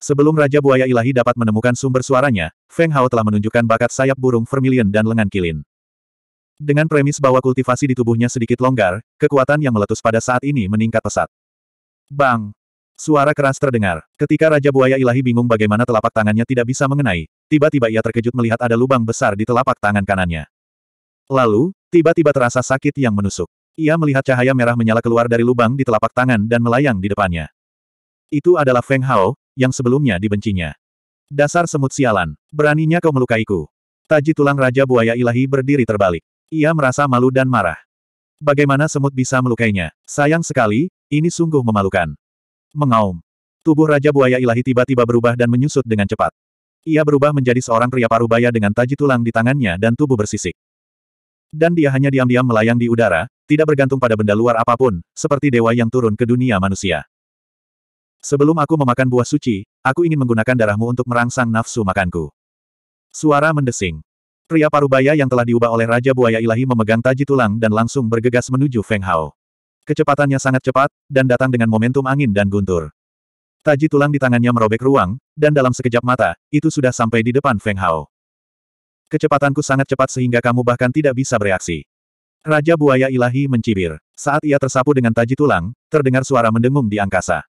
Sebelum Raja Buaya Ilahi dapat menemukan sumber suaranya, Feng Hao telah menunjukkan bakat sayap burung vermilion dan lengan kilin. Dengan premis bahwa kultivasi di tubuhnya sedikit longgar, kekuatan yang meletus pada saat ini meningkat pesat. Bang! Suara keras terdengar. Ketika Raja Buaya Ilahi bingung bagaimana telapak tangannya tidak bisa mengenai, tiba-tiba ia terkejut melihat ada lubang besar di telapak tangan kanannya. Lalu, tiba-tiba terasa sakit yang menusuk. Ia melihat cahaya merah menyala keluar dari lubang di telapak tangan dan melayang di depannya. Itu adalah Feng Hao, yang sebelumnya dibencinya. Dasar semut sialan, beraninya kau melukaiku. Taji tulang Raja Buaya Ilahi berdiri terbalik. Ia merasa malu dan marah. Bagaimana semut bisa melukainya? Sayang sekali, ini sungguh memalukan. Mengaum. Tubuh Raja Buaya Ilahi tiba-tiba berubah dan menyusut dengan cepat. Ia berubah menjadi seorang pria parubaya dengan taji tulang di tangannya dan tubuh bersisik. Dan dia hanya diam-diam melayang di udara, tidak bergantung pada benda luar apapun, seperti dewa yang turun ke dunia manusia. Sebelum aku memakan buah suci, aku ingin menggunakan darahmu untuk merangsang nafsu makanku. Suara mendesing. Pria parubaya yang telah diubah oleh Raja Buaya Ilahi memegang taji tulang dan langsung bergegas menuju Feng Hao. Kecepatannya sangat cepat, dan datang dengan momentum angin dan guntur. Taji tulang di tangannya merobek ruang, dan dalam sekejap mata, itu sudah sampai di depan Feng Hao. Kecepatanku sangat cepat sehingga kamu bahkan tidak bisa bereaksi. Raja Buaya Ilahi mencibir. Saat ia tersapu dengan taji tulang, terdengar suara mendengung di angkasa.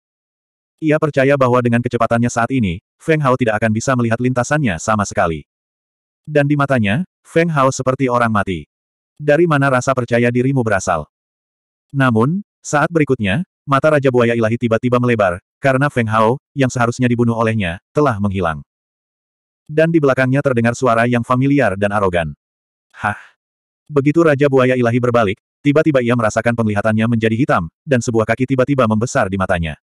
Ia percaya bahwa dengan kecepatannya saat ini, Feng Hao tidak akan bisa melihat lintasannya sama sekali. Dan di matanya, Feng Hao seperti orang mati. Dari mana rasa percaya dirimu berasal? Namun, saat berikutnya, mata Raja Buaya Ilahi tiba-tiba melebar, karena Feng Hao, yang seharusnya dibunuh olehnya, telah menghilang. Dan di belakangnya terdengar suara yang familiar dan arogan. Hah! Begitu Raja Buaya Ilahi berbalik, tiba-tiba ia merasakan penglihatannya menjadi hitam, dan sebuah kaki tiba-tiba membesar di matanya.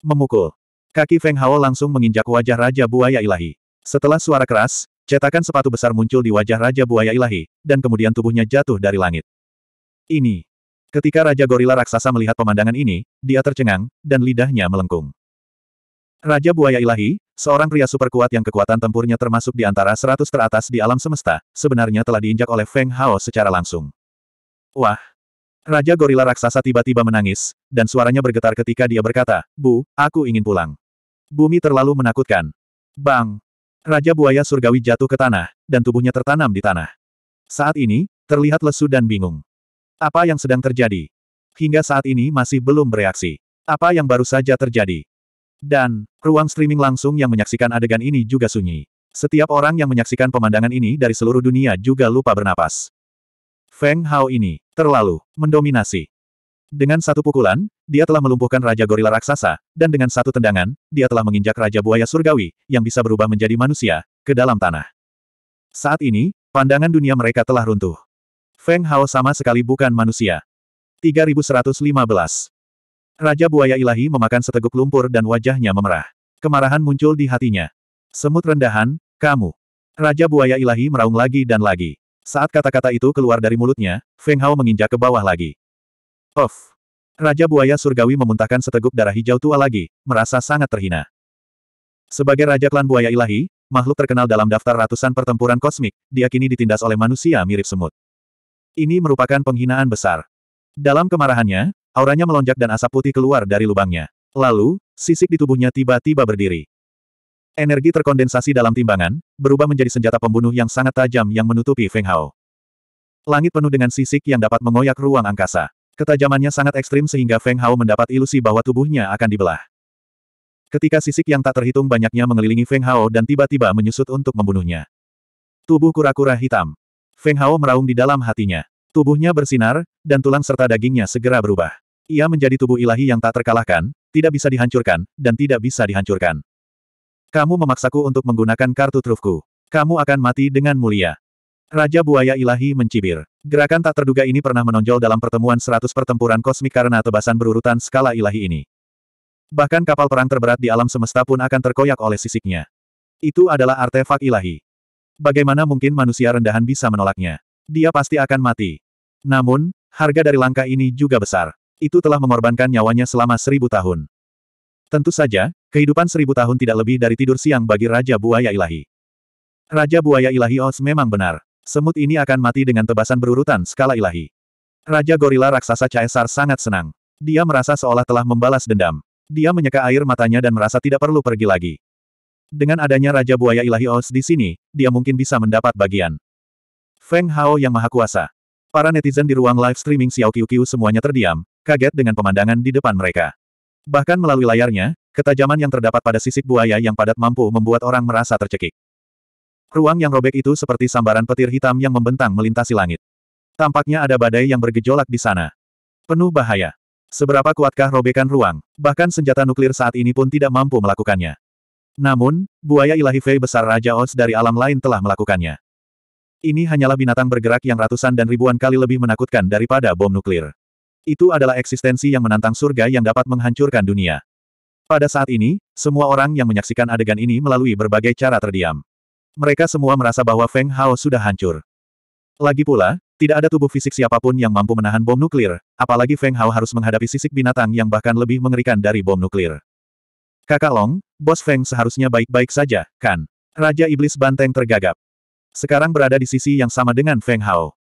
Memukul. Kaki Feng Hao langsung menginjak wajah Raja Buaya Ilahi. Setelah suara keras, cetakan sepatu besar muncul di wajah Raja Buaya Ilahi, dan kemudian tubuhnya jatuh dari langit. Ini. Ketika Raja Gorila Raksasa melihat pemandangan ini, dia tercengang, dan lidahnya melengkung. Raja Buaya Ilahi, seorang pria super kuat yang kekuatan tempurnya termasuk di antara seratus teratas di alam semesta, sebenarnya telah diinjak oleh Feng Hao secara langsung. Wah, Raja gorila raksasa tiba-tiba menangis, dan suaranya bergetar ketika dia berkata, Bu, aku ingin pulang. Bumi terlalu menakutkan. Bang! Raja buaya surgawi jatuh ke tanah, dan tubuhnya tertanam di tanah. Saat ini, terlihat lesu dan bingung. Apa yang sedang terjadi? Hingga saat ini masih belum bereaksi. Apa yang baru saja terjadi? Dan, ruang streaming langsung yang menyaksikan adegan ini juga sunyi. Setiap orang yang menyaksikan pemandangan ini dari seluruh dunia juga lupa bernapas. Feng Hao ini, terlalu mendominasi. Dengan satu pukulan, dia telah melumpuhkan Raja Gorila Raksasa, dan dengan satu tendangan, dia telah menginjak Raja Buaya Surgawi, yang bisa berubah menjadi manusia, ke dalam tanah. Saat ini, pandangan dunia mereka telah runtuh. Feng Hao sama sekali bukan manusia. 3115 Raja Buaya Ilahi memakan seteguk lumpur dan wajahnya memerah. Kemarahan muncul di hatinya. Semut rendahan, kamu. Raja Buaya Ilahi meraung lagi dan lagi. Saat kata-kata itu keluar dari mulutnya, Feng Hao menginjak ke bawah lagi. Of! Raja Buaya Surgawi memuntahkan seteguk darah hijau tua lagi, merasa sangat terhina. Sebagai Raja Klan Buaya Ilahi, makhluk terkenal dalam daftar ratusan pertempuran kosmik, diakini ditindas oleh manusia mirip semut. Ini merupakan penghinaan besar. Dalam kemarahannya, auranya melonjak dan asap putih keluar dari lubangnya. Lalu, sisik di tubuhnya tiba-tiba berdiri. Energi terkondensasi dalam timbangan, berubah menjadi senjata pembunuh yang sangat tajam yang menutupi Feng Hao. Langit penuh dengan sisik yang dapat mengoyak ruang angkasa. Ketajamannya sangat ekstrim sehingga Feng Hao mendapat ilusi bahwa tubuhnya akan dibelah. Ketika sisik yang tak terhitung banyaknya mengelilingi Feng Hao dan tiba-tiba menyusut untuk membunuhnya. Tubuh kura-kura hitam. Feng Hao meraung di dalam hatinya. Tubuhnya bersinar, dan tulang serta dagingnya segera berubah. Ia menjadi tubuh ilahi yang tak terkalahkan, tidak bisa dihancurkan, dan tidak bisa dihancurkan. Kamu memaksaku untuk menggunakan kartu trufku. Kamu akan mati dengan mulia. Raja Buaya Ilahi mencibir. Gerakan tak terduga ini pernah menonjol dalam pertemuan 100 pertempuran kosmik karena tebasan berurutan skala ilahi ini. Bahkan kapal perang terberat di alam semesta pun akan terkoyak oleh sisiknya. Itu adalah artefak ilahi. Bagaimana mungkin manusia rendahan bisa menolaknya? Dia pasti akan mati. Namun, harga dari langkah ini juga besar. Itu telah mengorbankan nyawanya selama seribu tahun. Tentu saja, kehidupan seribu tahun tidak lebih dari tidur siang bagi Raja Buaya Ilahi. Raja Buaya Ilahi Oz memang benar. Semut ini akan mati dengan tebasan berurutan skala ilahi. Raja Gorila Raksasa Caesar sangat senang. Dia merasa seolah telah membalas dendam. Dia menyeka air matanya dan merasa tidak perlu pergi lagi. Dengan adanya Raja Buaya Ilahi Oz di sini, dia mungkin bisa mendapat bagian. Feng Hao yang maha kuasa. Para netizen di ruang live streaming Xiao Qiu Qiu semuanya terdiam, kaget dengan pemandangan di depan mereka. Bahkan melalui layarnya, ketajaman yang terdapat pada sisik buaya yang padat mampu membuat orang merasa tercekik. Ruang yang robek itu seperti sambaran petir hitam yang membentang melintasi langit. Tampaknya ada badai yang bergejolak di sana. Penuh bahaya. Seberapa kuatkah robekan ruang? Bahkan senjata nuklir saat ini pun tidak mampu melakukannya. Namun, buaya ilahi Fei besar Raja Oz dari alam lain telah melakukannya. Ini hanyalah binatang bergerak yang ratusan dan ribuan kali lebih menakutkan daripada bom nuklir. Itu adalah eksistensi yang menantang surga yang dapat menghancurkan dunia. Pada saat ini, semua orang yang menyaksikan adegan ini melalui berbagai cara terdiam. Mereka semua merasa bahwa Feng Hao sudah hancur. Lagi pula, tidak ada tubuh fisik siapapun yang mampu menahan bom nuklir, apalagi Feng Hao harus menghadapi sisik binatang yang bahkan lebih mengerikan dari bom nuklir. Kakak Long, bos Feng seharusnya baik-baik saja, kan? Raja Iblis Banteng tergagap. Sekarang berada di sisi yang sama dengan Feng Hao.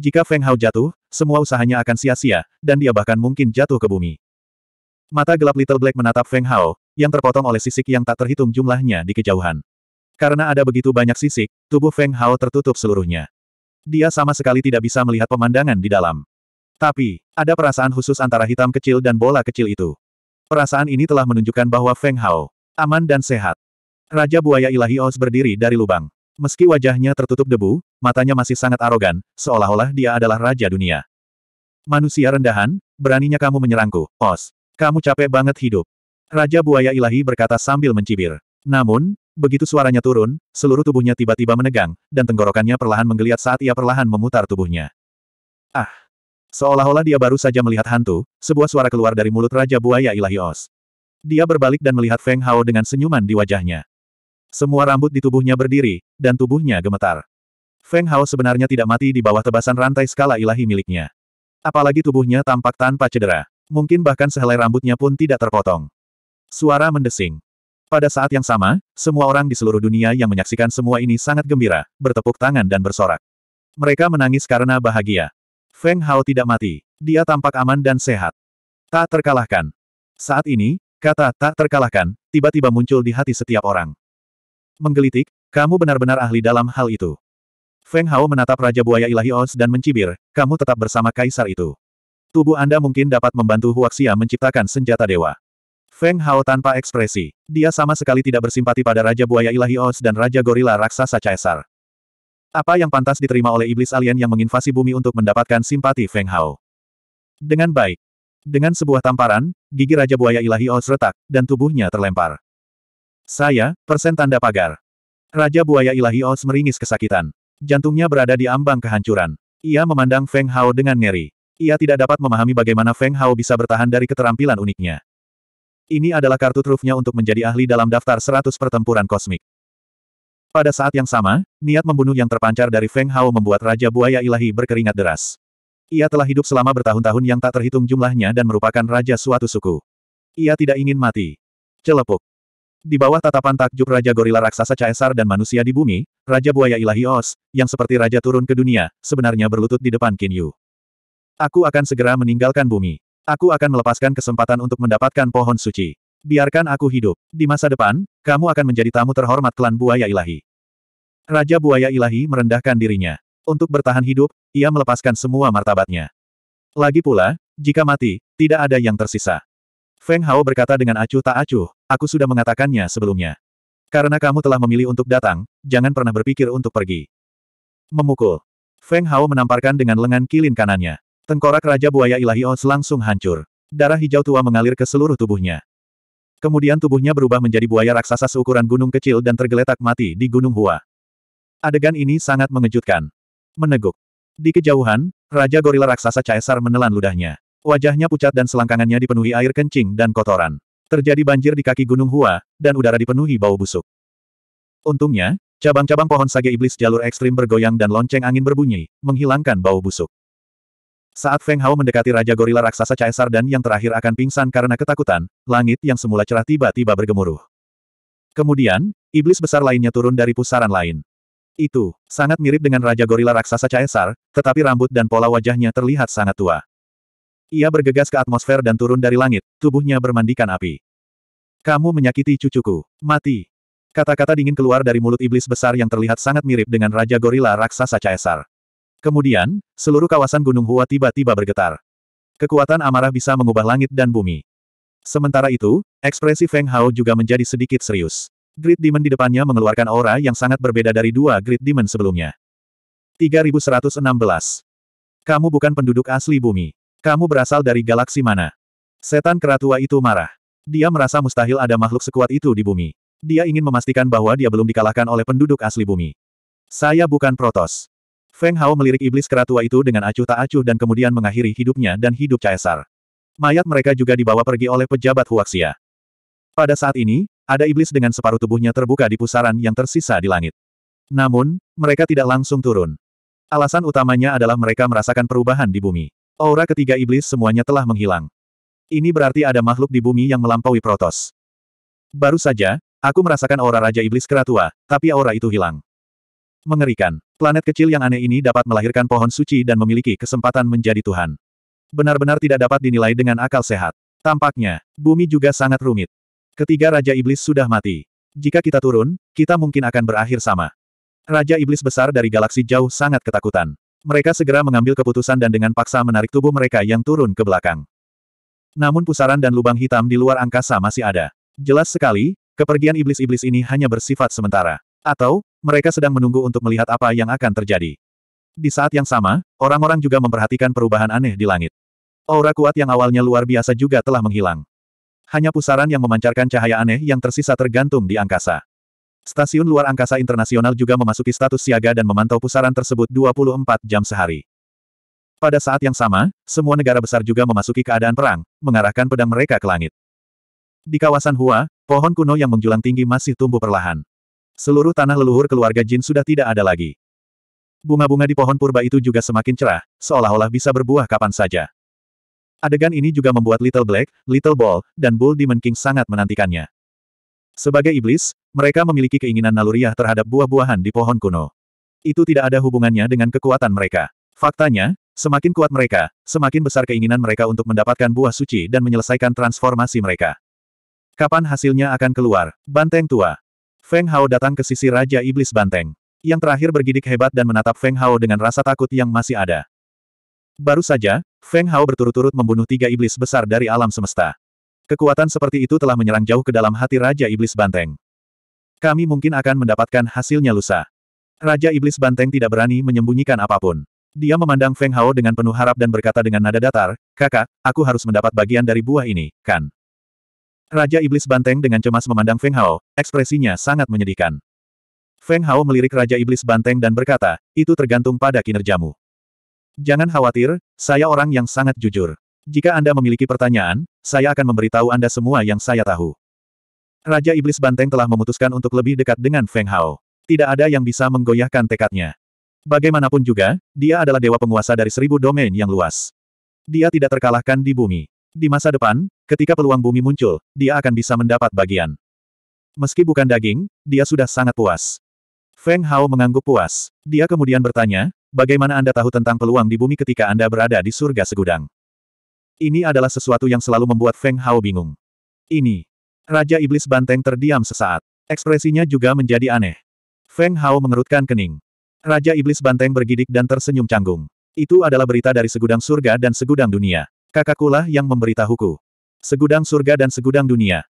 Jika Feng Hao jatuh, semua usahanya akan sia-sia, dan dia bahkan mungkin jatuh ke bumi. Mata gelap Little Black menatap Feng Hao, yang terpotong oleh sisik yang tak terhitung jumlahnya di kejauhan. Karena ada begitu banyak sisik, tubuh Feng Hao tertutup seluruhnya. Dia sama sekali tidak bisa melihat pemandangan di dalam. Tapi, ada perasaan khusus antara hitam kecil dan bola kecil itu. Perasaan ini telah menunjukkan bahwa Feng Hao aman dan sehat. Raja Buaya Ilahi Oz berdiri dari lubang. Meski wajahnya tertutup debu, matanya masih sangat arogan, seolah-olah dia adalah raja dunia. Manusia rendahan, beraninya kamu menyerangku, Os. Kamu capek banget hidup. Raja buaya ilahi berkata sambil mencibir. Namun, begitu suaranya turun, seluruh tubuhnya tiba-tiba menegang, dan tenggorokannya perlahan menggeliat saat ia perlahan memutar tubuhnya. Ah! Seolah-olah dia baru saja melihat hantu, sebuah suara keluar dari mulut Raja Buaya Ilahi Os. Dia berbalik dan melihat Feng Hao dengan senyuman di wajahnya. Semua rambut di tubuhnya berdiri, dan tubuhnya gemetar. Feng Hao sebenarnya tidak mati di bawah tebasan rantai skala ilahi miliknya. Apalagi tubuhnya tampak tanpa cedera. Mungkin bahkan sehelai rambutnya pun tidak terpotong. Suara mendesing. Pada saat yang sama, semua orang di seluruh dunia yang menyaksikan semua ini sangat gembira, bertepuk tangan dan bersorak. Mereka menangis karena bahagia. Feng Hao tidak mati. Dia tampak aman dan sehat. Tak terkalahkan. Saat ini, kata tak terkalahkan, tiba-tiba muncul di hati setiap orang menggelitik, kamu benar-benar ahli dalam hal itu. Feng Hao menatap Raja Buaya Ilahi Oz dan mencibir, kamu tetap bersama kaisar itu. Tubuh Anda mungkin dapat membantu Huaxia menciptakan senjata dewa. Feng Hao tanpa ekspresi. Dia sama sekali tidak bersimpati pada Raja Buaya Ilahi Oz dan Raja Gorila Raksasa Caesar. Apa yang pantas diterima oleh iblis alien yang menginvasi bumi untuk mendapatkan simpati Feng Hao? Dengan baik. Dengan sebuah tamparan, gigi Raja Buaya Ilahi Oz retak, dan tubuhnya terlempar. Saya, persen tanda pagar. Raja buaya ilahi Oz meringis kesakitan. Jantungnya berada di ambang kehancuran. Ia memandang Feng Hao dengan ngeri. Ia tidak dapat memahami bagaimana Feng Hao bisa bertahan dari keterampilan uniknya. Ini adalah kartu trufnya untuk menjadi ahli dalam daftar 100 pertempuran kosmik. Pada saat yang sama, niat membunuh yang terpancar dari Feng Hao membuat Raja Buaya Ilahi berkeringat deras. Ia telah hidup selama bertahun-tahun yang tak terhitung jumlahnya dan merupakan raja suatu suku. Ia tidak ingin mati. Celepuk. Di bawah tatapan takjub Raja Gorila Raksasa Caesar dan manusia di bumi, Raja Buaya Ilahi Os, yang seperti Raja turun ke dunia, sebenarnya berlutut di depan Kinyu. Yu. Aku akan segera meninggalkan bumi. Aku akan melepaskan kesempatan untuk mendapatkan pohon suci. Biarkan aku hidup. Di masa depan, kamu akan menjadi tamu terhormat klan Buaya Ilahi. Raja Buaya Ilahi merendahkan dirinya. Untuk bertahan hidup, ia melepaskan semua martabatnya. Lagi pula, jika mati, tidak ada yang tersisa. Feng Hao berkata dengan acuh tak acuh, Aku sudah mengatakannya sebelumnya. Karena kamu telah memilih untuk datang, jangan pernah berpikir untuk pergi. Memukul. Feng Hao menamparkan dengan lengan kilin kanannya. Tengkorak Raja Buaya Ilahi Os langsung hancur. Darah hijau tua mengalir ke seluruh tubuhnya. Kemudian tubuhnya berubah menjadi buaya raksasa seukuran gunung kecil dan tergeletak mati di Gunung Hua. Adegan ini sangat mengejutkan. Meneguk. Di kejauhan, Raja Gorila Raksasa Caesar menelan ludahnya. Wajahnya pucat dan selangkangannya dipenuhi air kencing dan kotoran. Terjadi banjir di kaki Gunung Hua, dan udara dipenuhi bau busuk. Untungnya, cabang-cabang pohon sage iblis jalur ekstrim bergoyang dan lonceng angin berbunyi, menghilangkan bau busuk. Saat Feng Hao mendekati Raja Gorila Raksasa Caesar dan yang terakhir akan pingsan karena ketakutan, langit yang semula cerah tiba-tiba bergemuruh. Kemudian, iblis besar lainnya turun dari pusaran lain. Itu, sangat mirip dengan Raja Gorila Raksasa Caesar, tetapi rambut dan pola wajahnya terlihat sangat tua. Ia bergegas ke atmosfer dan turun dari langit, tubuhnya bermandikan api. Kamu menyakiti cucuku. Mati. Kata-kata dingin keluar dari mulut iblis besar yang terlihat sangat mirip dengan Raja Gorila Raksasa Caesar. Kemudian, seluruh kawasan Gunung Hua tiba-tiba bergetar. Kekuatan amarah bisa mengubah langit dan bumi. Sementara itu, ekspresi Feng Hao juga menjadi sedikit serius. Grid Demon di depannya mengeluarkan aura yang sangat berbeda dari dua Grid Demon sebelumnya. 3116. Kamu bukan penduduk asli bumi. Kamu berasal dari galaksi mana? Setan keratua itu marah. Dia merasa mustahil ada makhluk sekuat itu di bumi. Dia ingin memastikan bahwa dia belum dikalahkan oleh penduduk asli bumi. Saya bukan Protos. Feng Hao melirik iblis keratua itu dengan acuh tak acuh dan kemudian mengakhiri hidupnya dan hidup Caesar. Mayat mereka juga dibawa pergi oleh pejabat Huaxia. Pada saat ini, ada iblis dengan separuh tubuhnya terbuka di pusaran yang tersisa di langit. Namun, mereka tidak langsung turun. Alasan utamanya adalah mereka merasakan perubahan di bumi. Aura ketiga iblis semuanya telah menghilang. Ini berarti ada makhluk di bumi yang melampaui Protos. Baru saja, aku merasakan aura Raja Iblis Keratua, tapi aura itu hilang. Mengerikan. Planet kecil yang aneh ini dapat melahirkan pohon suci dan memiliki kesempatan menjadi Tuhan. Benar-benar tidak dapat dinilai dengan akal sehat. Tampaknya, bumi juga sangat rumit. Ketiga Raja Iblis sudah mati. Jika kita turun, kita mungkin akan berakhir sama. Raja Iblis besar dari galaksi jauh sangat ketakutan. Mereka segera mengambil keputusan dan dengan paksa menarik tubuh mereka yang turun ke belakang. Namun pusaran dan lubang hitam di luar angkasa masih ada. Jelas sekali, kepergian iblis-iblis ini hanya bersifat sementara. Atau, mereka sedang menunggu untuk melihat apa yang akan terjadi. Di saat yang sama, orang-orang juga memperhatikan perubahan aneh di langit. Aura kuat yang awalnya luar biasa juga telah menghilang. Hanya pusaran yang memancarkan cahaya aneh yang tersisa tergantung di angkasa. Stasiun luar angkasa internasional juga memasuki status siaga dan memantau pusaran tersebut 24 jam sehari. Pada saat yang sama, semua negara besar juga memasuki keadaan perang, mengarahkan pedang mereka ke langit. Di kawasan Hua, pohon kuno yang menjulang tinggi masih tumbuh perlahan. Seluruh tanah leluhur keluarga Jin sudah tidak ada lagi. Bunga-bunga di pohon purba itu juga semakin cerah, seolah-olah bisa berbuah kapan saja. Adegan ini juga membuat Little Black, Little Ball, dan Bull Demon King sangat menantikannya. Sebagai iblis, mereka memiliki keinginan naluriah terhadap buah-buahan di pohon kuno. Itu tidak ada hubungannya dengan kekuatan mereka. Faktanya, semakin kuat mereka, semakin besar keinginan mereka untuk mendapatkan buah suci dan menyelesaikan transformasi mereka. Kapan hasilnya akan keluar? Banteng tua. Feng Hao datang ke sisi Raja Iblis Banteng. Yang terakhir bergidik hebat dan menatap Feng Hao dengan rasa takut yang masih ada. Baru saja, Feng Hao berturut-turut membunuh tiga iblis besar dari alam semesta. Kekuatan seperti itu telah menyerang jauh ke dalam hati Raja Iblis Banteng. Kami mungkin akan mendapatkan hasilnya lusa. Raja Iblis Banteng tidak berani menyembunyikan apapun. Dia memandang Feng Hao dengan penuh harap dan berkata dengan nada datar, Kakak, aku harus mendapat bagian dari buah ini, kan? Raja Iblis Banteng dengan cemas memandang Feng Hao, ekspresinya sangat menyedihkan. Feng Hao melirik Raja Iblis Banteng dan berkata, itu tergantung pada kinerjamu. Jangan khawatir, saya orang yang sangat jujur. Jika Anda memiliki pertanyaan, saya akan memberitahu Anda semua yang saya tahu. Raja Iblis Banteng telah memutuskan untuk lebih dekat dengan Feng Hao. Tidak ada yang bisa menggoyahkan tekadnya. Bagaimanapun juga, dia adalah dewa penguasa dari seribu domain yang luas. Dia tidak terkalahkan di bumi. Di masa depan, ketika peluang bumi muncul, dia akan bisa mendapat bagian. Meski bukan daging, dia sudah sangat puas. Feng Hao mengangguk puas. Dia kemudian bertanya, bagaimana Anda tahu tentang peluang di bumi ketika Anda berada di surga segudang? Ini adalah sesuatu yang selalu membuat Feng Hao bingung. Ini. Raja Iblis Banteng terdiam sesaat. Ekspresinya juga menjadi aneh. Feng Hao mengerutkan kening. Raja Iblis Banteng bergidik dan tersenyum canggung. Itu adalah berita dari segudang surga dan segudang dunia. Kakakulah yang memberitahuku. Segudang surga dan segudang dunia.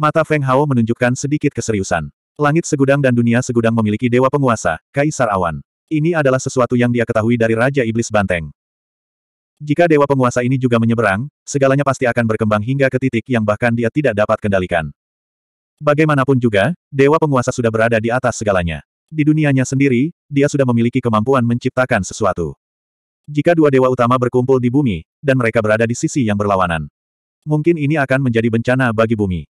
Mata Feng Hao menunjukkan sedikit keseriusan. Langit segudang dan dunia segudang memiliki dewa penguasa, Kaisar Awan. Ini adalah sesuatu yang dia ketahui dari Raja Iblis Banteng. Jika dewa penguasa ini juga menyeberang, segalanya pasti akan berkembang hingga ke titik yang bahkan dia tidak dapat kendalikan. Bagaimanapun juga, dewa penguasa sudah berada di atas segalanya. Di dunianya sendiri, dia sudah memiliki kemampuan menciptakan sesuatu. Jika dua dewa utama berkumpul di bumi, dan mereka berada di sisi yang berlawanan. Mungkin ini akan menjadi bencana bagi bumi.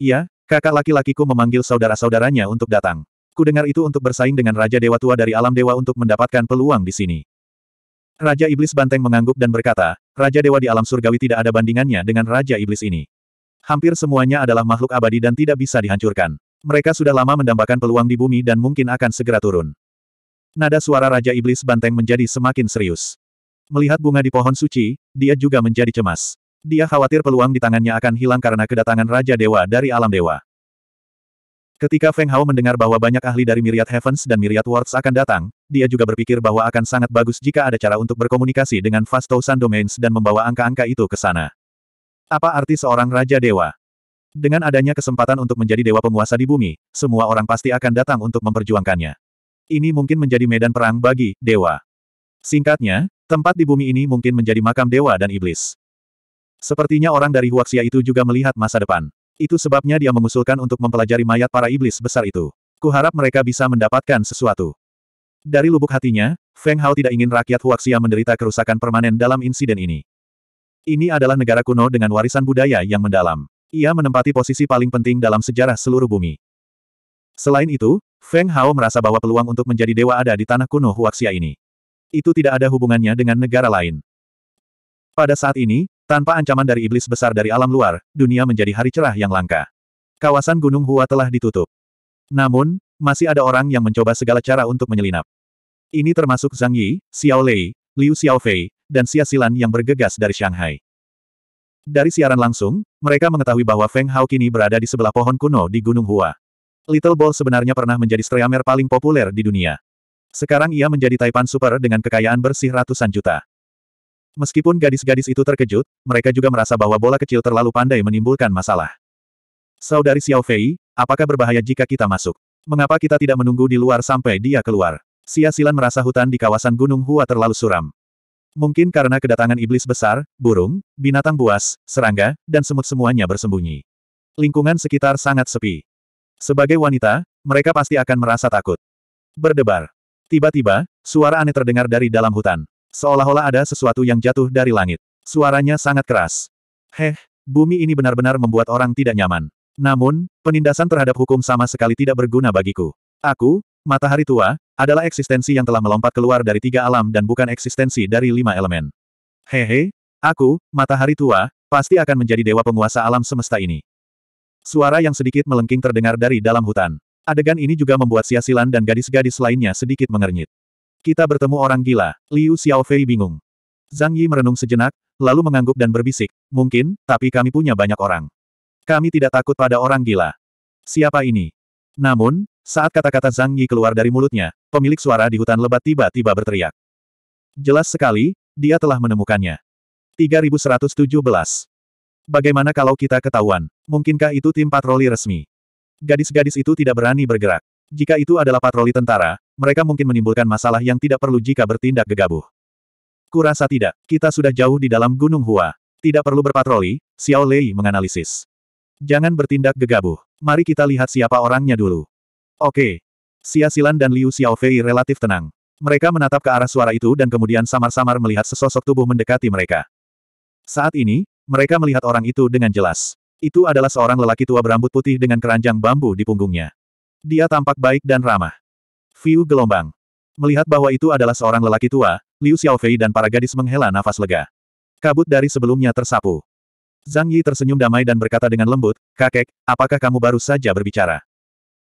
Iya, kakak laki-lakiku memanggil saudara-saudaranya untuk datang. Kudengar itu untuk bersaing dengan Raja Dewa Tua dari alam dewa untuk mendapatkan peluang di sini. Raja Iblis Banteng mengangguk dan berkata, Raja Dewa di alam surgawi tidak ada bandingannya dengan Raja Iblis ini. Hampir semuanya adalah makhluk abadi dan tidak bisa dihancurkan. Mereka sudah lama mendambakan peluang di bumi dan mungkin akan segera turun. Nada suara Raja Iblis Banteng menjadi semakin serius. Melihat bunga di pohon suci, dia juga menjadi cemas. Dia khawatir peluang di tangannya akan hilang karena kedatangan Raja Dewa dari alam Dewa. Ketika Feng Hao mendengar bahwa banyak ahli dari Myriad Heavens dan Myriad Worlds akan datang, dia juga berpikir bahwa akan sangat bagus jika ada cara untuk berkomunikasi dengan Vast Thousand Domains dan membawa angka-angka itu ke sana. Apa arti seorang Raja Dewa? Dengan adanya kesempatan untuk menjadi dewa penguasa di bumi, semua orang pasti akan datang untuk memperjuangkannya. Ini mungkin menjadi medan perang bagi dewa. Singkatnya, tempat di bumi ini mungkin menjadi makam dewa dan iblis. Sepertinya orang dari Huaxia itu juga melihat masa depan. Itu sebabnya dia mengusulkan untuk mempelajari mayat para iblis besar itu. Kuharap mereka bisa mendapatkan sesuatu. Dari lubuk hatinya, Feng Hao tidak ingin rakyat Huaxia menderita kerusakan permanen dalam insiden ini. Ini adalah negara kuno dengan warisan budaya yang mendalam. Ia menempati posisi paling penting dalam sejarah seluruh bumi. Selain itu, Feng Hao merasa bahwa peluang untuk menjadi dewa ada di tanah kuno Huaxia ini. Itu tidak ada hubungannya dengan negara lain. Pada saat ini, tanpa ancaman dari iblis besar dari alam luar, dunia menjadi hari cerah yang langka. Kawasan Gunung Hua telah ditutup. Namun, masih ada orang yang mencoba segala cara untuk menyelinap. Ini termasuk Zhang Yi, Xiao Lei, Liu Xiaofei, dan Xia Silan yang bergegas dari Shanghai. Dari siaran langsung, mereka mengetahui bahwa Feng Hao kini berada di sebelah pohon kuno di Gunung Hua. Little Ball sebenarnya pernah menjadi streamer paling populer di dunia. Sekarang ia menjadi Taipan Super dengan kekayaan bersih ratusan juta. Meskipun gadis-gadis itu terkejut, mereka juga merasa bahwa bola kecil terlalu pandai menimbulkan masalah. Saudari Xiao Fei, apakah berbahaya jika kita masuk? Mengapa kita tidak menunggu di luar sampai dia keluar? Xia Silan merasa hutan di kawasan Gunung Hua terlalu suram. Mungkin karena kedatangan iblis besar, burung, binatang buas, serangga, dan semut semuanya bersembunyi. Lingkungan sekitar sangat sepi. Sebagai wanita, mereka pasti akan merasa takut. Berdebar. Tiba-tiba, suara aneh terdengar dari dalam hutan. Seolah-olah ada sesuatu yang jatuh dari langit. Suaranya sangat keras. Heh, bumi ini benar-benar membuat orang tidak nyaman. Namun, penindasan terhadap hukum sama sekali tidak berguna bagiku. Aku, matahari tua, adalah eksistensi yang telah melompat keluar dari tiga alam dan bukan eksistensi dari lima elemen. Hehe, aku, matahari tua, pasti akan menjadi dewa penguasa alam semesta ini. Suara yang sedikit melengking terdengar dari dalam hutan. Adegan ini juga membuat Siasilan dan gadis-gadis lainnya sedikit mengernyit. Kita bertemu orang gila, Liu Xiaofei bingung. Zhang Yi merenung sejenak, lalu mengangguk dan berbisik, mungkin, tapi kami punya banyak orang. Kami tidak takut pada orang gila. Siapa ini? Namun, saat kata-kata Zhang Yi keluar dari mulutnya, pemilik suara di hutan lebat tiba-tiba berteriak. Jelas sekali, dia telah menemukannya. 3117. Bagaimana kalau kita ketahuan? Mungkinkah itu tim patroli resmi? Gadis-gadis itu tidak berani bergerak. Jika itu adalah patroli tentara, mereka mungkin menimbulkan masalah yang tidak perlu jika bertindak gegabah. Kurasa tidak, kita sudah jauh di dalam Gunung Hua. Tidak perlu berpatroli, Xiao Lei menganalisis. Jangan bertindak gegabah. Mari kita lihat siapa orangnya dulu. Oke. Xia Silan dan Liu Xiao Fei relatif tenang. Mereka menatap ke arah suara itu dan kemudian samar-samar melihat sesosok tubuh mendekati mereka. Saat ini, mereka melihat orang itu dengan jelas. Itu adalah seorang lelaki tua berambut putih dengan keranjang bambu di punggungnya. Dia tampak baik dan ramah. Viu gelombang. Melihat bahwa itu adalah seorang lelaki tua, Liu Xiaofei dan para gadis menghela nafas lega. Kabut dari sebelumnya tersapu. Zhang Yi tersenyum damai dan berkata dengan lembut, Kakek, apakah kamu baru saja berbicara?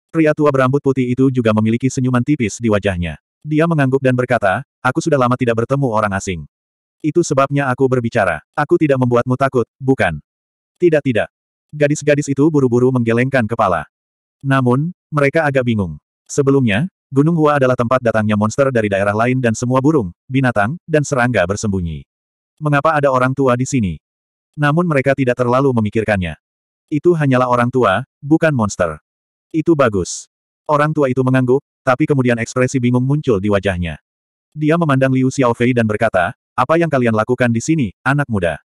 Pria tua berambut putih itu juga memiliki senyuman tipis di wajahnya. Dia mengangguk dan berkata, aku sudah lama tidak bertemu orang asing. Itu sebabnya aku berbicara. Aku tidak membuatmu takut, bukan? Tidak tidak. Gadis-gadis itu buru-buru menggelengkan kepala. Namun, mereka agak bingung. Sebelumnya, Gunung Hua adalah tempat datangnya monster dari daerah lain dan semua burung, binatang, dan serangga bersembunyi. Mengapa ada orang tua di sini? Namun mereka tidak terlalu memikirkannya. Itu hanyalah orang tua, bukan monster. Itu bagus. Orang tua itu mengangguk, tapi kemudian ekspresi bingung muncul di wajahnya. Dia memandang Liu Xiaofei dan berkata, apa yang kalian lakukan di sini, anak muda?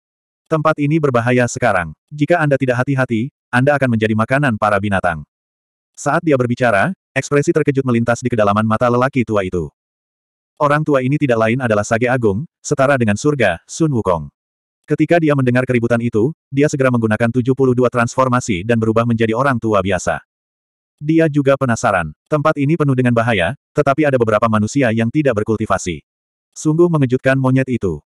Tempat ini berbahaya sekarang. Jika Anda tidak hati-hati, Anda akan menjadi makanan para binatang. Saat dia berbicara, ekspresi terkejut melintas di kedalaman mata lelaki tua itu. Orang tua ini tidak lain adalah Sage Agung, setara dengan surga, Sun Wukong. Ketika dia mendengar keributan itu, dia segera menggunakan 72 transformasi dan berubah menjadi orang tua biasa. Dia juga penasaran. Tempat ini penuh dengan bahaya, tetapi ada beberapa manusia yang tidak berkultivasi. Sungguh mengejutkan monyet itu.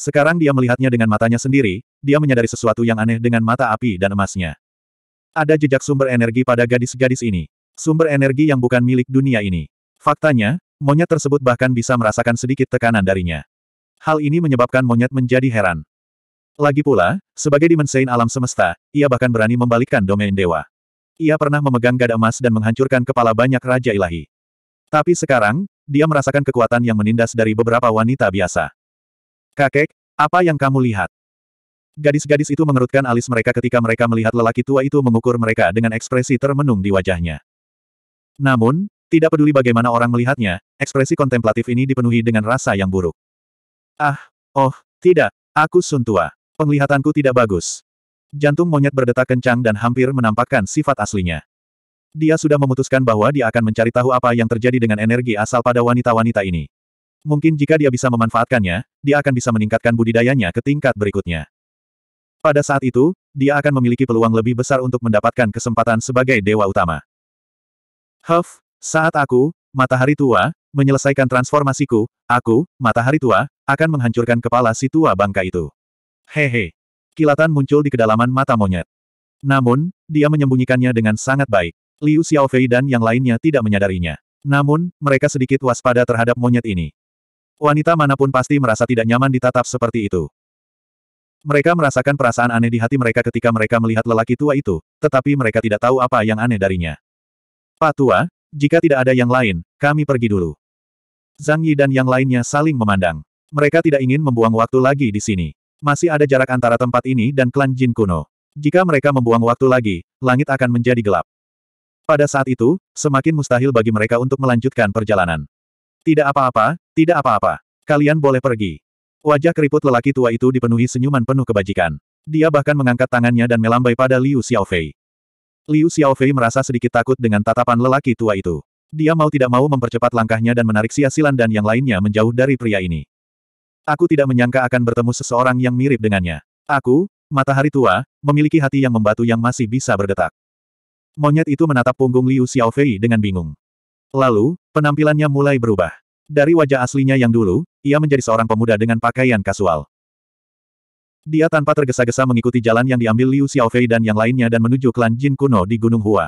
Sekarang dia melihatnya dengan matanya sendiri, dia menyadari sesuatu yang aneh dengan mata api dan emasnya. Ada jejak sumber energi pada gadis-gadis ini. Sumber energi yang bukan milik dunia ini. Faktanya, monyet tersebut bahkan bisa merasakan sedikit tekanan darinya. Hal ini menyebabkan monyet menjadi heran. Lagi pula, sebagai dimensain alam semesta, ia bahkan berani membalikkan domain dewa. Ia pernah memegang gada emas dan menghancurkan kepala banyak raja ilahi. Tapi sekarang, dia merasakan kekuatan yang menindas dari beberapa wanita biasa. Kakek, apa yang kamu lihat? Gadis-gadis itu mengerutkan alis mereka ketika mereka melihat lelaki tua itu mengukur mereka dengan ekspresi termenung di wajahnya. Namun, tidak peduli bagaimana orang melihatnya, ekspresi kontemplatif ini dipenuhi dengan rasa yang buruk. Ah, oh, tidak, aku sun tua. Penglihatanku tidak bagus. Jantung monyet berdetak kencang dan hampir menampakkan sifat aslinya. Dia sudah memutuskan bahwa dia akan mencari tahu apa yang terjadi dengan energi asal pada wanita-wanita ini. Mungkin jika dia bisa memanfaatkannya, dia akan bisa meningkatkan budidayanya ke tingkat berikutnya. Pada saat itu, dia akan memiliki peluang lebih besar untuk mendapatkan kesempatan sebagai dewa utama. Huff, saat aku, matahari tua, menyelesaikan transformasiku, aku, matahari tua, akan menghancurkan kepala si tua bangka itu. Hehe. Kilatan muncul di kedalaman mata monyet. Namun, dia menyembunyikannya dengan sangat baik. Liu Xiaofei dan yang lainnya tidak menyadarinya. Namun, mereka sedikit waspada terhadap monyet ini. Wanita manapun pasti merasa tidak nyaman ditatap seperti itu. Mereka merasakan perasaan aneh di hati mereka ketika mereka melihat lelaki tua itu, tetapi mereka tidak tahu apa yang aneh darinya. Pak tua, jika tidak ada yang lain, kami pergi dulu. Zhang Yi dan yang lainnya saling memandang. Mereka tidak ingin membuang waktu lagi di sini. Masih ada jarak antara tempat ini dan klan Jin kuno. Jika mereka membuang waktu lagi, langit akan menjadi gelap. Pada saat itu, semakin mustahil bagi mereka untuk melanjutkan perjalanan. Tidak apa-apa, tidak apa-apa. Kalian boleh pergi. Wajah keriput lelaki tua itu dipenuhi senyuman penuh kebajikan. Dia bahkan mengangkat tangannya dan melambai pada Liu Xiaofei. Liu Xiaofei merasa sedikit takut dengan tatapan lelaki tua itu. Dia mau tidak mau mempercepat langkahnya dan menarik sia Silan dan yang lainnya menjauh dari pria ini. Aku tidak menyangka akan bertemu seseorang yang mirip dengannya. Aku, matahari tua, memiliki hati yang membatu yang masih bisa berdetak. Monyet itu menatap punggung Liu Xiaofei dengan bingung. Lalu, penampilannya mulai berubah. Dari wajah aslinya yang dulu, ia menjadi seorang pemuda dengan pakaian kasual. Dia tanpa tergesa-gesa mengikuti jalan yang diambil Liu Xiaofei dan yang lainnya dan menuju klan Jin kuno di Gunung Hua.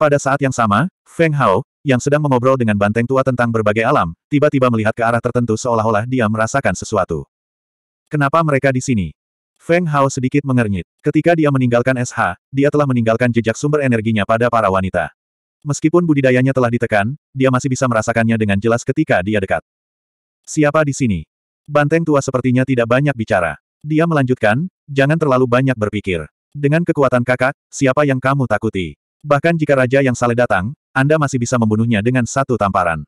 Pada saat yang sama, Feng Hao, yang sedang mengobrol dengan banteng tua tentang berbagai alam, tiba-tiba melihat ke arah tertentu seolah-olah dia merasakan sesuatu. Kenapa mereka di sini? Feng Hao sedikit mengernyit. Ketika dia meninggalkan SH, dia telah meninggalkan jejak sumber energinya pada para wanita. Meskipun budidayanya telah ditekan, dia masih bisa merasakannya dengan jelas ketika dia dekat. Siapa di sini? Banteng tua sepertinya tidak banyak bicara. Dia melanjutkan, jangan terlalu banyak berpikir. Dengan kekuatan kakak, siapa yang kamu takuti? Bahkan jika raja yang saleh datang, Anda masih bisa membunuhnya dengan satu tamparan.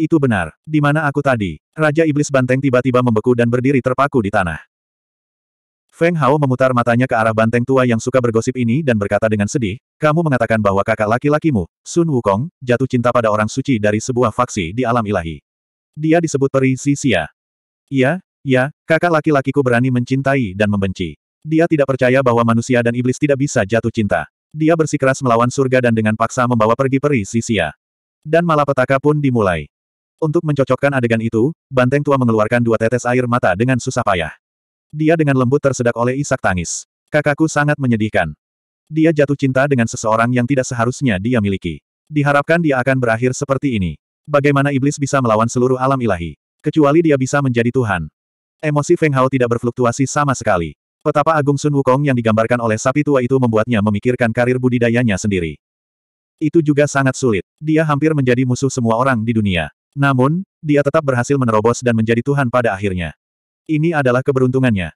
Itu benar. Di mana aku tadi? Raja Iblis Banteng tiba-tiba membeku dan berdiri terpaku di tanah. Feng Hao memutar matanya ke arah banteng tua yang suka bergosip ini dan berkata dengan sedih, kamu mengatakan bahwa kakak laki-lakimu, Sun Wukong, jatuh cinta pada orang suci dari sebuah faksi di alam ilahi. Dia disebut peri Zixia. Iya, iya, kakak laki-lakiku berani mencintai dan membenci. Dia tidak percaya bahwa manusia dan iblis tidak bisa jatuh cinta. Dia bersikeras melawan surga dan dengan paksa membawa pergi peri Zixia. Dan malapetaka pun dimulai. Untuk mencocokkan adegan itu, banteng tua mengeluarkan dua tetes air mata dengan susah payah. Dia dengan lembut tersedak oleh isak tangis. Kakakku sangat menyedihkan. Dia jatuh cinta dengan seseorang yang tidak seharusnya dia miliki. Diharapkan dia akan berakhir seperti ini. Bagaimana iblis bisa melawan seluruh alam ilahi? Kecuali dia bisa menjadi Tuhan. Emosi Feng Hao tidak berfluktuasi sama sekali. Petapa Agung Sun Wukong yang digambarkan oleh sapi tua itu membuatnya memikirkan karir budidayanya sendiri. Itu juga sangat sulit. Dia hampir menjadi musuh semua orang di dunia. Namun, dia tetap berhasil menerobos dan menjadi Tuhan pada akhirnya. Ini adalah keberuntungannya.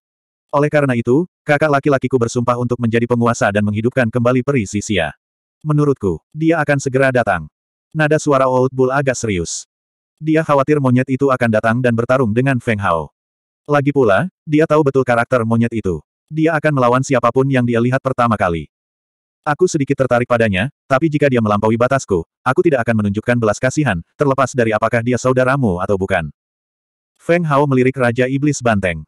Oleh karena itu, kakak laki-lakiku bersumpah untuk menjadi penguasa dan menghidupkan kembali peri Sisia. Menurutku, dia akan segera datang. Nada suara Old Bull agak serius. Dia khawatir monyet itu akan datang dan bertarung dengan Feng Hao. Lagi pula, dia tahu betul karakter monyet itu. Dia akan melawan siapapun yang dia lihat pertama kali. Aku sedikit tertarik padanya, tapi jika dia melampaui batasku, aku tidak akan menunjukkan belas kasihan, terlepas dari apakah dia saudaramu atau bukan. Feng Hao melirik Raja Iblis Banteng.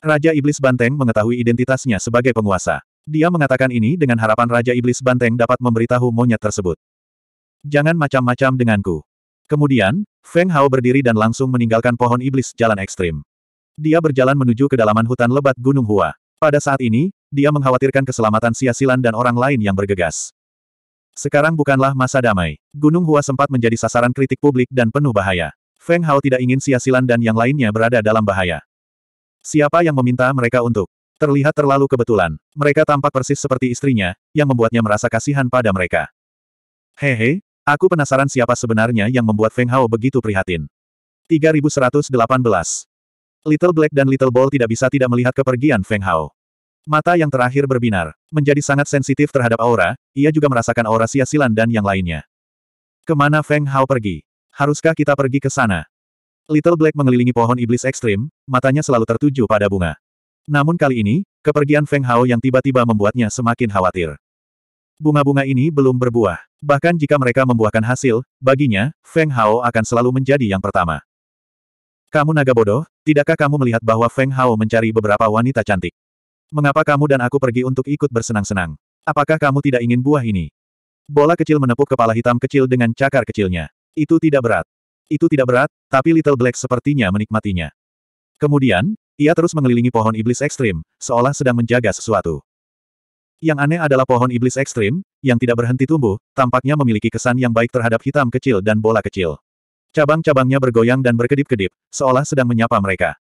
Raja Iblis Banteng mengetahui identitasnya sebagai penguasa. Dia mengatakan ini dengan harapan Raja Iblis Banteng dapat memberitahu monyet tersebut. Jangan macam-macam denganku. Kemudian, Feng Hao berdiri dan langsung meninggalkan pohon iblis jalan ekstrim. Dia berjalan menuju kedalaman hutan lebat Gunung Hua. Pada saat ini, dia mengkhawatirkan keselamatan Sia Silan dan orang lain yang bergegas. Sekarang bukanlah masa damai. Gunung Hua sempat menjadi sasaran kritik publik dan penuh bahaya. Feng Hao tidak ingin Xia Silan dan yang lainnya berada dalam bahaya. Siapa yang meminta mereka untuk terlihat terlalu kebetulan? Mereka tampak persis seperti istrinya, yang membuatnya merasa kasihan pada mereka. Hehe, aku penasaran siapa sebenarnya yang membuat Feng Hao begitu prihatin. 3118 Little Black dan Little Ball tidak bisa tidak melihat kepergian Feng Hao. Mata yang terakhir berbinar, menjadi sangat sensitif terhadap aura, ia juga merasakan aura sia-silan dan yang lainnya. Kemana Feng Hao pergi? Haruskah kita pergi ke sana? Little Black mengelilingi pohon iblis ekstrim, matanya selalu tertuju pada bunga. Namun kali ini, kepergian Feng Hao yang tiba-tiba membuatnya semakin khawatir. Bunga-bunga ini belum berbuah. Bahkan jika mereka membuahkan hasil, baginya, Feng Hao akan selalu menjadi yang pertama. Kamu naga bodoh, tidakkah kamu melihat bahwa Feng Hao mencari beberapa wanita cantik? Mengapa kamu dan aku pergi untuk ikut bersenang-senang? Apakah kamu tidak ingin buah ini? Bola kecil menepuk kepala hitam kecil dengan cakar kecilnya. Itu tidak berat. Itu tidak berat, tapi Little Black sepertinya menikmatinya. Kemudian, ia terus mengelilingi pohon iblis ekstrim, seolah sedang menjaga sesuatu. Yang aneh adalah pohon iblis ekstrim, yang tidak berhenti tumbuh, tampaknya memiliki kesan yang baik terhadap hitam kecil dan bola kecil. Cabang-cabangnya bergoyang dan berkedip-kedip, seolah sedang menyapa mereka.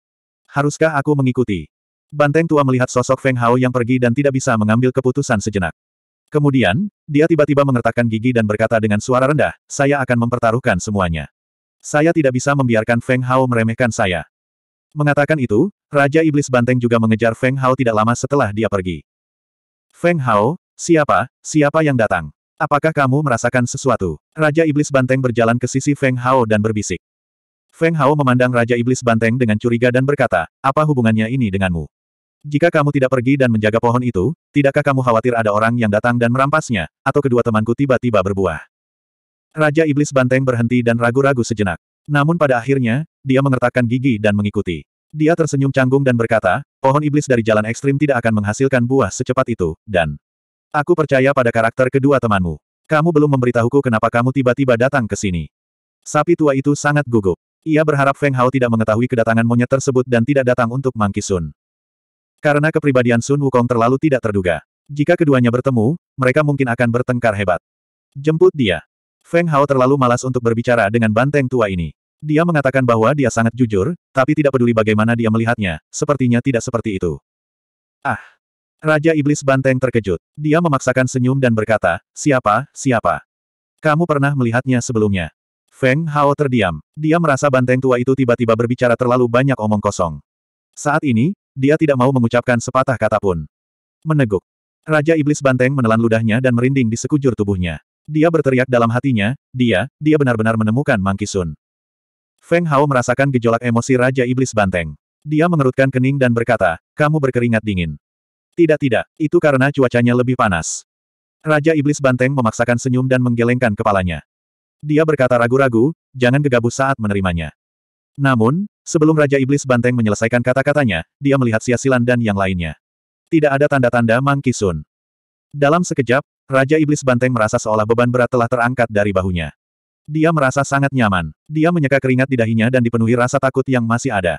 Haruskah aku mengikuti? Banteng tua melihat sosok Feng Hao yang pergi dan tidak bisa mengambil keputusan sejenak. Kemudian, dia tiba-tiba mengertakkan gigi dan berkata dengan suara rendah, saya akan mempertaruhkan semuanya. Saya tidak bisa membiarkan Feng Hao meremehkan saya. Mengatakan itu, Raja Iblis Banteng juga mengejar Feng Hao tidak lama setelah dia pergi. Feng Hao, siapa, siapa yang datang? Apakah kamu merasakan sesuatu? Raja Iblis Banteng berjalan ke sisi Feng Hao dan berbisik. Feng Hao memandang Raja Iblis Banteng dengan curiga dan berkata, apa hubungannya ini denganmu? Jika kamu tidak pergi dan menjaga pohon itu, tidakkah kamu khawatir ada orang yang datang dan merampasnya, atau kedua temanku tiba-tiba berbuah? Raja Iblis Banteng berhenti dan ragu-ragu sejenak. Namun pada akhirnya, dia mengertakkan gigi dan mengikuti. Dia tersenyum canggung dan berkata, pohon iblis dari jalan ekstrim tidak akan menghasilkan buah secepat itu, dan aku percaya pada karakter kedua temanmu. Kamu belum memberitahuku kenapa kamu tiba-tiba datang ke sini. Sapi tua itu sangat gugup. Ia berharap Feng Hao tidak mengetahui kedatangan monyet tersebut dan tidak datang untuk Mang karena kepribadian Sun Wukong terlalu tidak terduga. Jika keduanya bertemu, mereka mungkin akan bertengkar hebat. Jemput dia. Feng Hao terlalu malas untuk berbicara dengan banteng tua ini. Dia mengatakan bahwa dia sangat jujur, tapi tidak peduli bagaimana dia melihatnya, sepertinya tidak seperti itu. Ah! Raja Iblis Banteng terkejut. Dia memaksakan senyum dan berkata, siapa, siapa? Kamu pernah melihatnya sebelumnya. Feng Hao terdiam. Dia merasa banteng tua itu tiba-tiba berbicara terlalu banyak omong kosong. Saat ini, dia tidak mau mengucapkan sepatah kata pun. Meneguk. Raja Iblis Banteng menelan ludahnya dan merinding di sekujur tubuhnya. Dia berteriak dalam hatinya, dia, dia benar-benar menemukan Mang Feng Hao merasakan gejolak emosi Raja Iblis Banteng. Dia mengerutkan kening dan berkata, kamu berkeringat dingin. Tidak tidak, itu karena cuacanya lebih panas. Raja Iblis Banteng memaksakan senyum dan menggelengkan kepalanya. Dia berkata ragu-ragu, jangan gegabah saat menerimanya. Namun, Sebelum Raja Iblis Banteng menyelesaikan kata-katanya, dia melihat Silan dan yang lainnya. Tidak ada tanda-tanda Mang Kisun. Dalam sekejap, Raja Iblis Banteng merasa seolah beban berat telah terangkat dari bahunya. Dia merasa sangat nyaman. Dia menyeka keringat di dahinya dan dipenuhi rasa takut yang masih ada.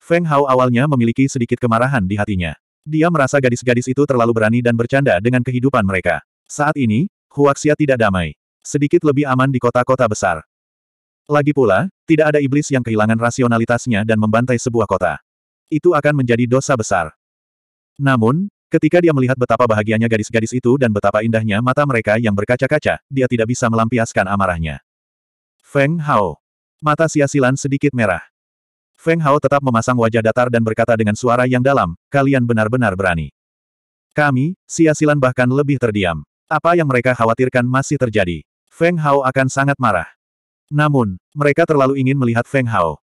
Feng Hao awalnya memiliki sedikit kemarahan di hatinya. Dia merasa gadis-gadis itu terlalu berani dan bercanda dengan kehidupan mereka. Saat ini, Huaxia tidak damai. Sedikit lebih aman di kota-kota besar. Lagi pula, tidak ada iblis yang kehilangan rasionalitasnya dan membantai sebuah kota. Itu akan menjadi dosa besar. Namun, ketika dia melihat betapa bahagianya gadis-gadis itu dan betapa indahnya mata mereka yang berkaca-kaca, dia tidak bisa melampiaskan amarahnya. Feng Hao. Mata Siasilan sedikit merah. Feng Hao tetap memasang wajah datar dan berkata dengan suara yang dalam, kalian benar-benar berani. Kami, Siasilan bahkan lebih terdiam. Apa yang mereka khawatirkan masih terjadi. Feng Hao akan sangat marah. Namun, mereka terlalu ingin melihat Feng Hao.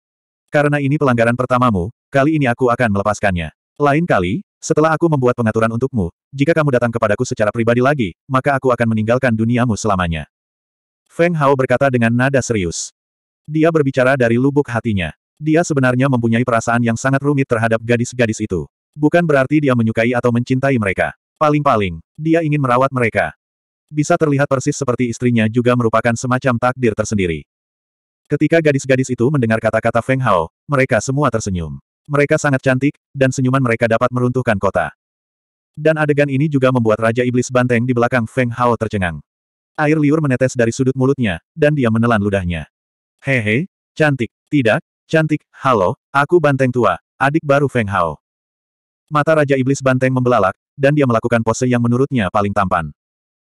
Karena ini pelanggaran pertamamu, kali ini aku akan melepaskannya. Lain kali, setelah aku membuat pengaturan untukmu, jika kamu datang kepadaku secara pribadi lagi, maka aku akan meninggalkan duniamu selamanya. Feng Hao berkata dengan nada serius. Dia berbicara dari lubuk hatinya. Dia sebenarnya mempunyai perasaan yang sangat rumit terhadap gadis-gadis itu. Bukan berarti dia menyukai atau mencintai mereka. Paling-paling, dia ingin merawat mereka. Bisa terlihat persis seperti istrinya juga merupakan semacam takdir tersendiri. Ketika gadis-gadis itu mendengar kata-kata Feng Hao, mereka semua tersenyum. Mereka sangat cantik, dan senyuman mereka dapat meruntuhkan kota. Dan adegan ini juga membuat Raja Iblis Banteng di belakang Feng Hao tercengang. Air liur menetes dari sudut mulutnya, dan dia menelan ludahnya. Hehe, cantik, tidak, cantik, halo, aku Banteng tua, adik baru Feng Hao. Mata Raja Iblis Banteng membelalak, dan dia melakukan pose yang menurutnya paling tampan.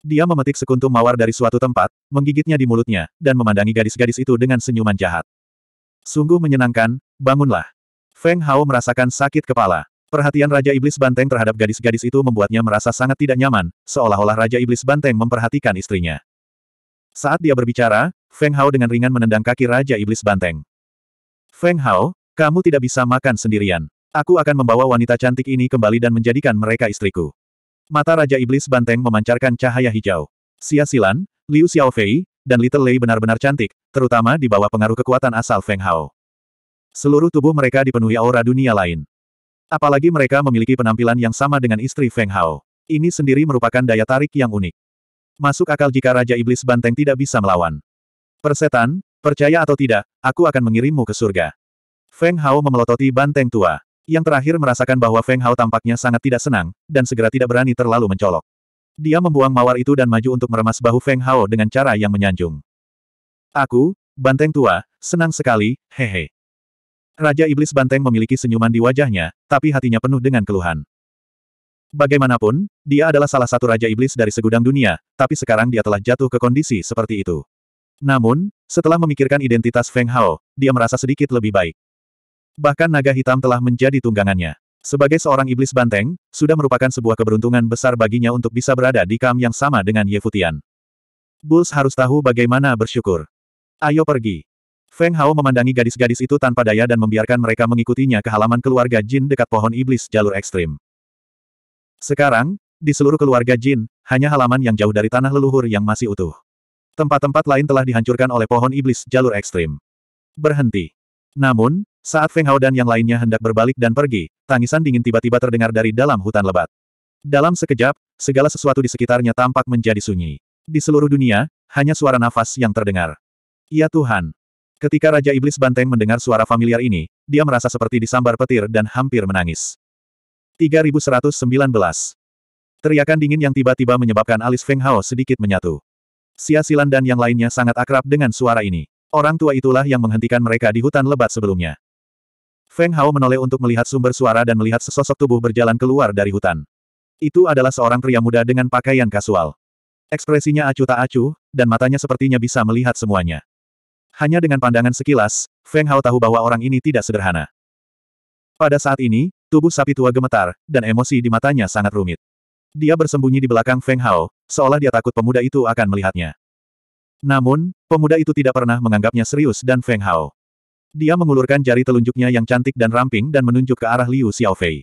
Dia memetik sekuntum mawar dari suatu tempat, menggigitnya di mulutnya, dan memandangi gadis-gadis itu dengan senyuman jahat. Sungguh menyenangkan, bangunlah. Feng Hao merasakan sakit kepala. Perhatian Raja Iblis Banteng terhadap gadis-gadis itu membuatnya merasa sangat tidak nyaman, seolah-olah Raja Iblis Banteng memperhatikan istrinya. Saat dia berbicara, Feng Hao dengan ringan menendang kaki Raja Iblis Banteng. Feng Hao, kamu tidak bisa makan sendirian. Aku akan membawa wanita cantik ini kembali dan menjadikan mereka istriku. Mata Raja Iblis Banteng memancarkan cahaya hijau. Xia Silan, Liu Xiaofei, dan Little Lei benar-benar cantik, terutama di bawah pengaruh kekuatan asal Feng Hao. Seluruh tubuh mereka dipenuhi aura dunia lain. Apalagi mereka memiliki penampilan yang sama dengan istri Feng Hao. Ini sendiri merupakan daya tarik yang unik. Masuk akal jika Raja Iblis Banteng tidak bisa melawan. Persetan, percaya atau tidak, aku akan mengirimmu ke surga. Feng Hao memelototi banteng tua yang terakhir merasakan bahwa Feng Hao tampaknya sangat tidak senang, dan segera tidak berani terlalu mencolok. Dia membuang mawar itu dan maju untuk meremas bahu Feng Hao dengan cara yang menyanjung. Aku, Banteng tua, senang sekali, hehe. Raja Iblis Banteng memiliki senyuman di wajahnya, tapi hatinya penuh dengan keluhan. Bagaimanapun, dia adalah salah satu Raja Iblis dari segudang dunia, tapi sekarang dia telah jatuh ke kondisi seperti itu. Namun, setelah memikirkan identitas Feng Hao, dia merasa sedikit lebih baik. Bahkan naga hitam telah menjadi tunggangannya. Sebagai seorang iblis banteng, sudah merupakan sebuah keberuntungan besar baginya untuk bisa berada di kam yang sama dengan Yefutian. Bulls harus tahu bagaimana bersyukur. Ayo pergi. Feng Hao memandangi gadis-gadis itu tanpa daya dan membiarkan mereka mengikutinya ke halaman keluarga Jin dekat pohon iblis jalur ekstrim. Sekarang, di seluruh keluarga Jin, hanya halaman yang jauh dari tanah leluhur yang masih utuh. Tempat-tempat lain telah dihancurkan oleh pohon iblis jalur ekstrim. Berhenti. Namun, saat Feng Hao dan yang lainnya hendak berbalik dan pergi, tangisan dingin tiba-tiba terdengar dari dalam hutan lebat. Dalam sekejap, segala sesuatu di sekitarnya tampak menjadi sunyi. Di seluruh dunia, hanya suara nafas yang terdengar. Ya Tuhan! Ketika Raja Iblis Banteng mendengar suara familiar ini, dia merasa seperti disambar petir dan hampir menangis. 3119. Teriakan dingin yang tiba-tiba menyebabkan alis Feng Hao sedikit menyatu. Sia Silan dan yang lainnya sangat akrab dengan suara ini. Orang tua itulah yang menghentikan mereka di hutan lebat sebelumnya. Feng Hao menoleh untuk melihat sumber suara dan melihat sesosok tubuh berjalan keluar dari hutan. Itu adalah seorang pria muda dengan pakaian kasual. Ekspresinya acuh tak acuh, dan matanya sepertinya bisa melihat semuanya. Hanya dengan pandangan sekilas, Feng Hao tahu bahwa orang ini tidak sederhana. Pada saat ini, tubuh sapi tua gemetar, dan emosi di matanya sangat rumit. Dia bersembunyi di belakang Feng Hao, seolah dia takut pemuda itu akan melihatnya. Namun, pemuda itu tidak pernah menganggapnya serius dan Feng Hao. Dia mengulurkan jari telunjuknya yang cantik dan ramping dan menunjuk ke arah Liu Xiaofei.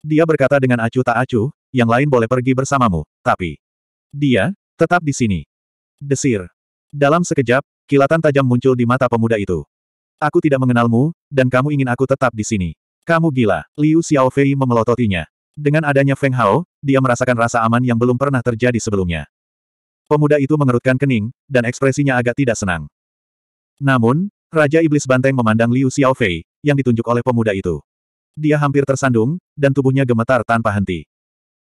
Dia berkata dengan acuh tak acuh, yang lain boleh pergi bersamamu, tapi... Dia, tetap di sini. Desir. Dalam sekejap, kilatan tajam muncul di mata pemuda itu. Aku tidak mengenalmu, dan kamu ingin aku tetap di sini. Kamu gila, Liu Xiaofei memelototinya. Dengan adanya Feng Hao, dia merasakan rasa aman yang belum pernah terjadi sebelumnya. Pemuda itu mengerutkan kening, dan ekspresinya agak tidak senang. Namun, Raja Iblis Banteng memandang Liu Xiaofei, yang ditunjuk oleh pemuda itu. Dia hampir tersandung, dan tubuhnya gemetar tanpa henti.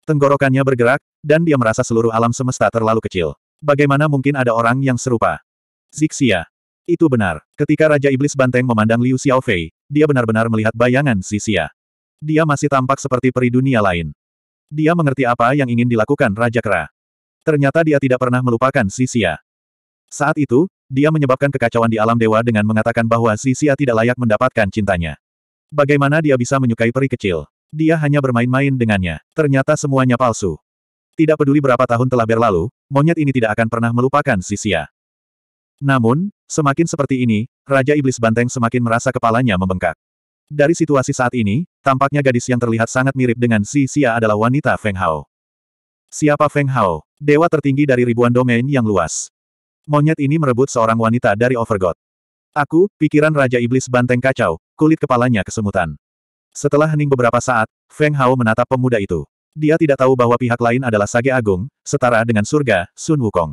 Tenggorokannya bergerak, dan dia merasa seluruh alam semesta terlalu kecil. Bagaimana mungkin ada orang yang serupa? Zixia. Itu benar. Ketika Raja Iblis Banteng memandang Liu Xiaofei, dia benar-benar melihat bayangan Zixia. Dia masih tampak seperti peri dunia lain. Dia mengerti apa yang ingin dilakukan Raja Kera. Ternyata dia tidak pernah melupakan Sisia. Saat itu, dia menyebabkan kekacauan di alam dewa dengan mengatakan bahwa Sisia tidak layak mendapatkan cintanya. Bagaimana dia bisa menyukai peri kecil? Dia hanya bermain-main dengannya. Ternyata semuanya palsu. Tidak peduli berapa tahun telah berlalu, monyet ini tidak akan pernah melupakan Sisia. Namun, semakin seperti ini, Raja Iblis Banteng semakin merasa kepalanya membengkak. Dari situasi saat ini, tampaknya gadis yang terlihat sangat mirip dengan Sisia adalah wanita Feng Hao. Siapa Feng Hao? Dewa tertinggi dari ribuan domain yang luas. Monyet ini merebut seorang wanita dari Overgod. Aku, pikiran Raja Iblis Banteng kacau, kulit kepalanya kesemutan. Setelah hening beberapa saat, Feng Hao menatap pemuda itu. Dia tidak tahu bahwa pihak lain adalah Sage Agung, setara dengan surga, Sun Wukong.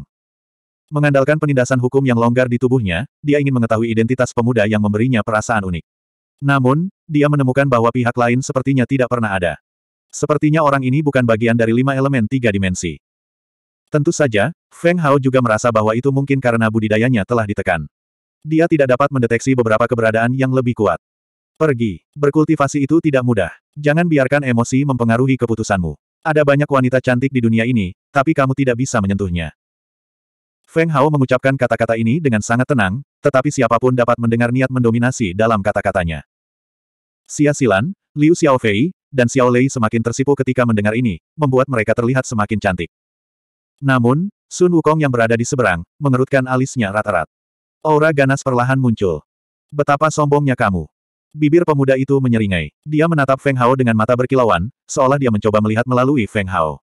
Mengandalkan penindasan hukum yang longgar di tubuhnya, dia ingin mengetahui identitas pemuda yang memberinya perasaan unik. Namun, dia menemukan bahwa pihak lain sepertinya tidak pernah ada. Sepertinya orang ini bukan bagian dari lima elemen tiga dimensi. Tentu saja, Feng Hao juga merasa bahwa itu mungkin karena budidayanya telah ditekan. Dia tidak dapat mendeteksi beberapa keberadaan yang lebih kuat. Pergi. Berkultivasi itu tidak mudah. Jangan biarkan emosi mempengaruhi keputusanmu. Ada banyak wanita cantik di dunia ini, tapi kamu tidak bisa menyentuhnya. Feng Hao mengucapkan kata-kata ini dengan sangat tenang, tetapi siapapun dapat mendengar niat mendominasi dalam kata-katanya. Xia Silan, Liu Xiaofei, dan Xiao Lei semakin tersipu ketika mendengar ini, membuat mereka terlihat semakin cantik. Namun, Sun Wukong yang berada di seberang, mengerutkan alisnya rata-rat. Aura ganas perlahan muncul. Betapa sombongnya kamu. Bibir pemuda itu menyeringai. Dia menatap Feng Hao dengan mata berkilauan, seolah dia mencoba melihat melalui Feng Hao.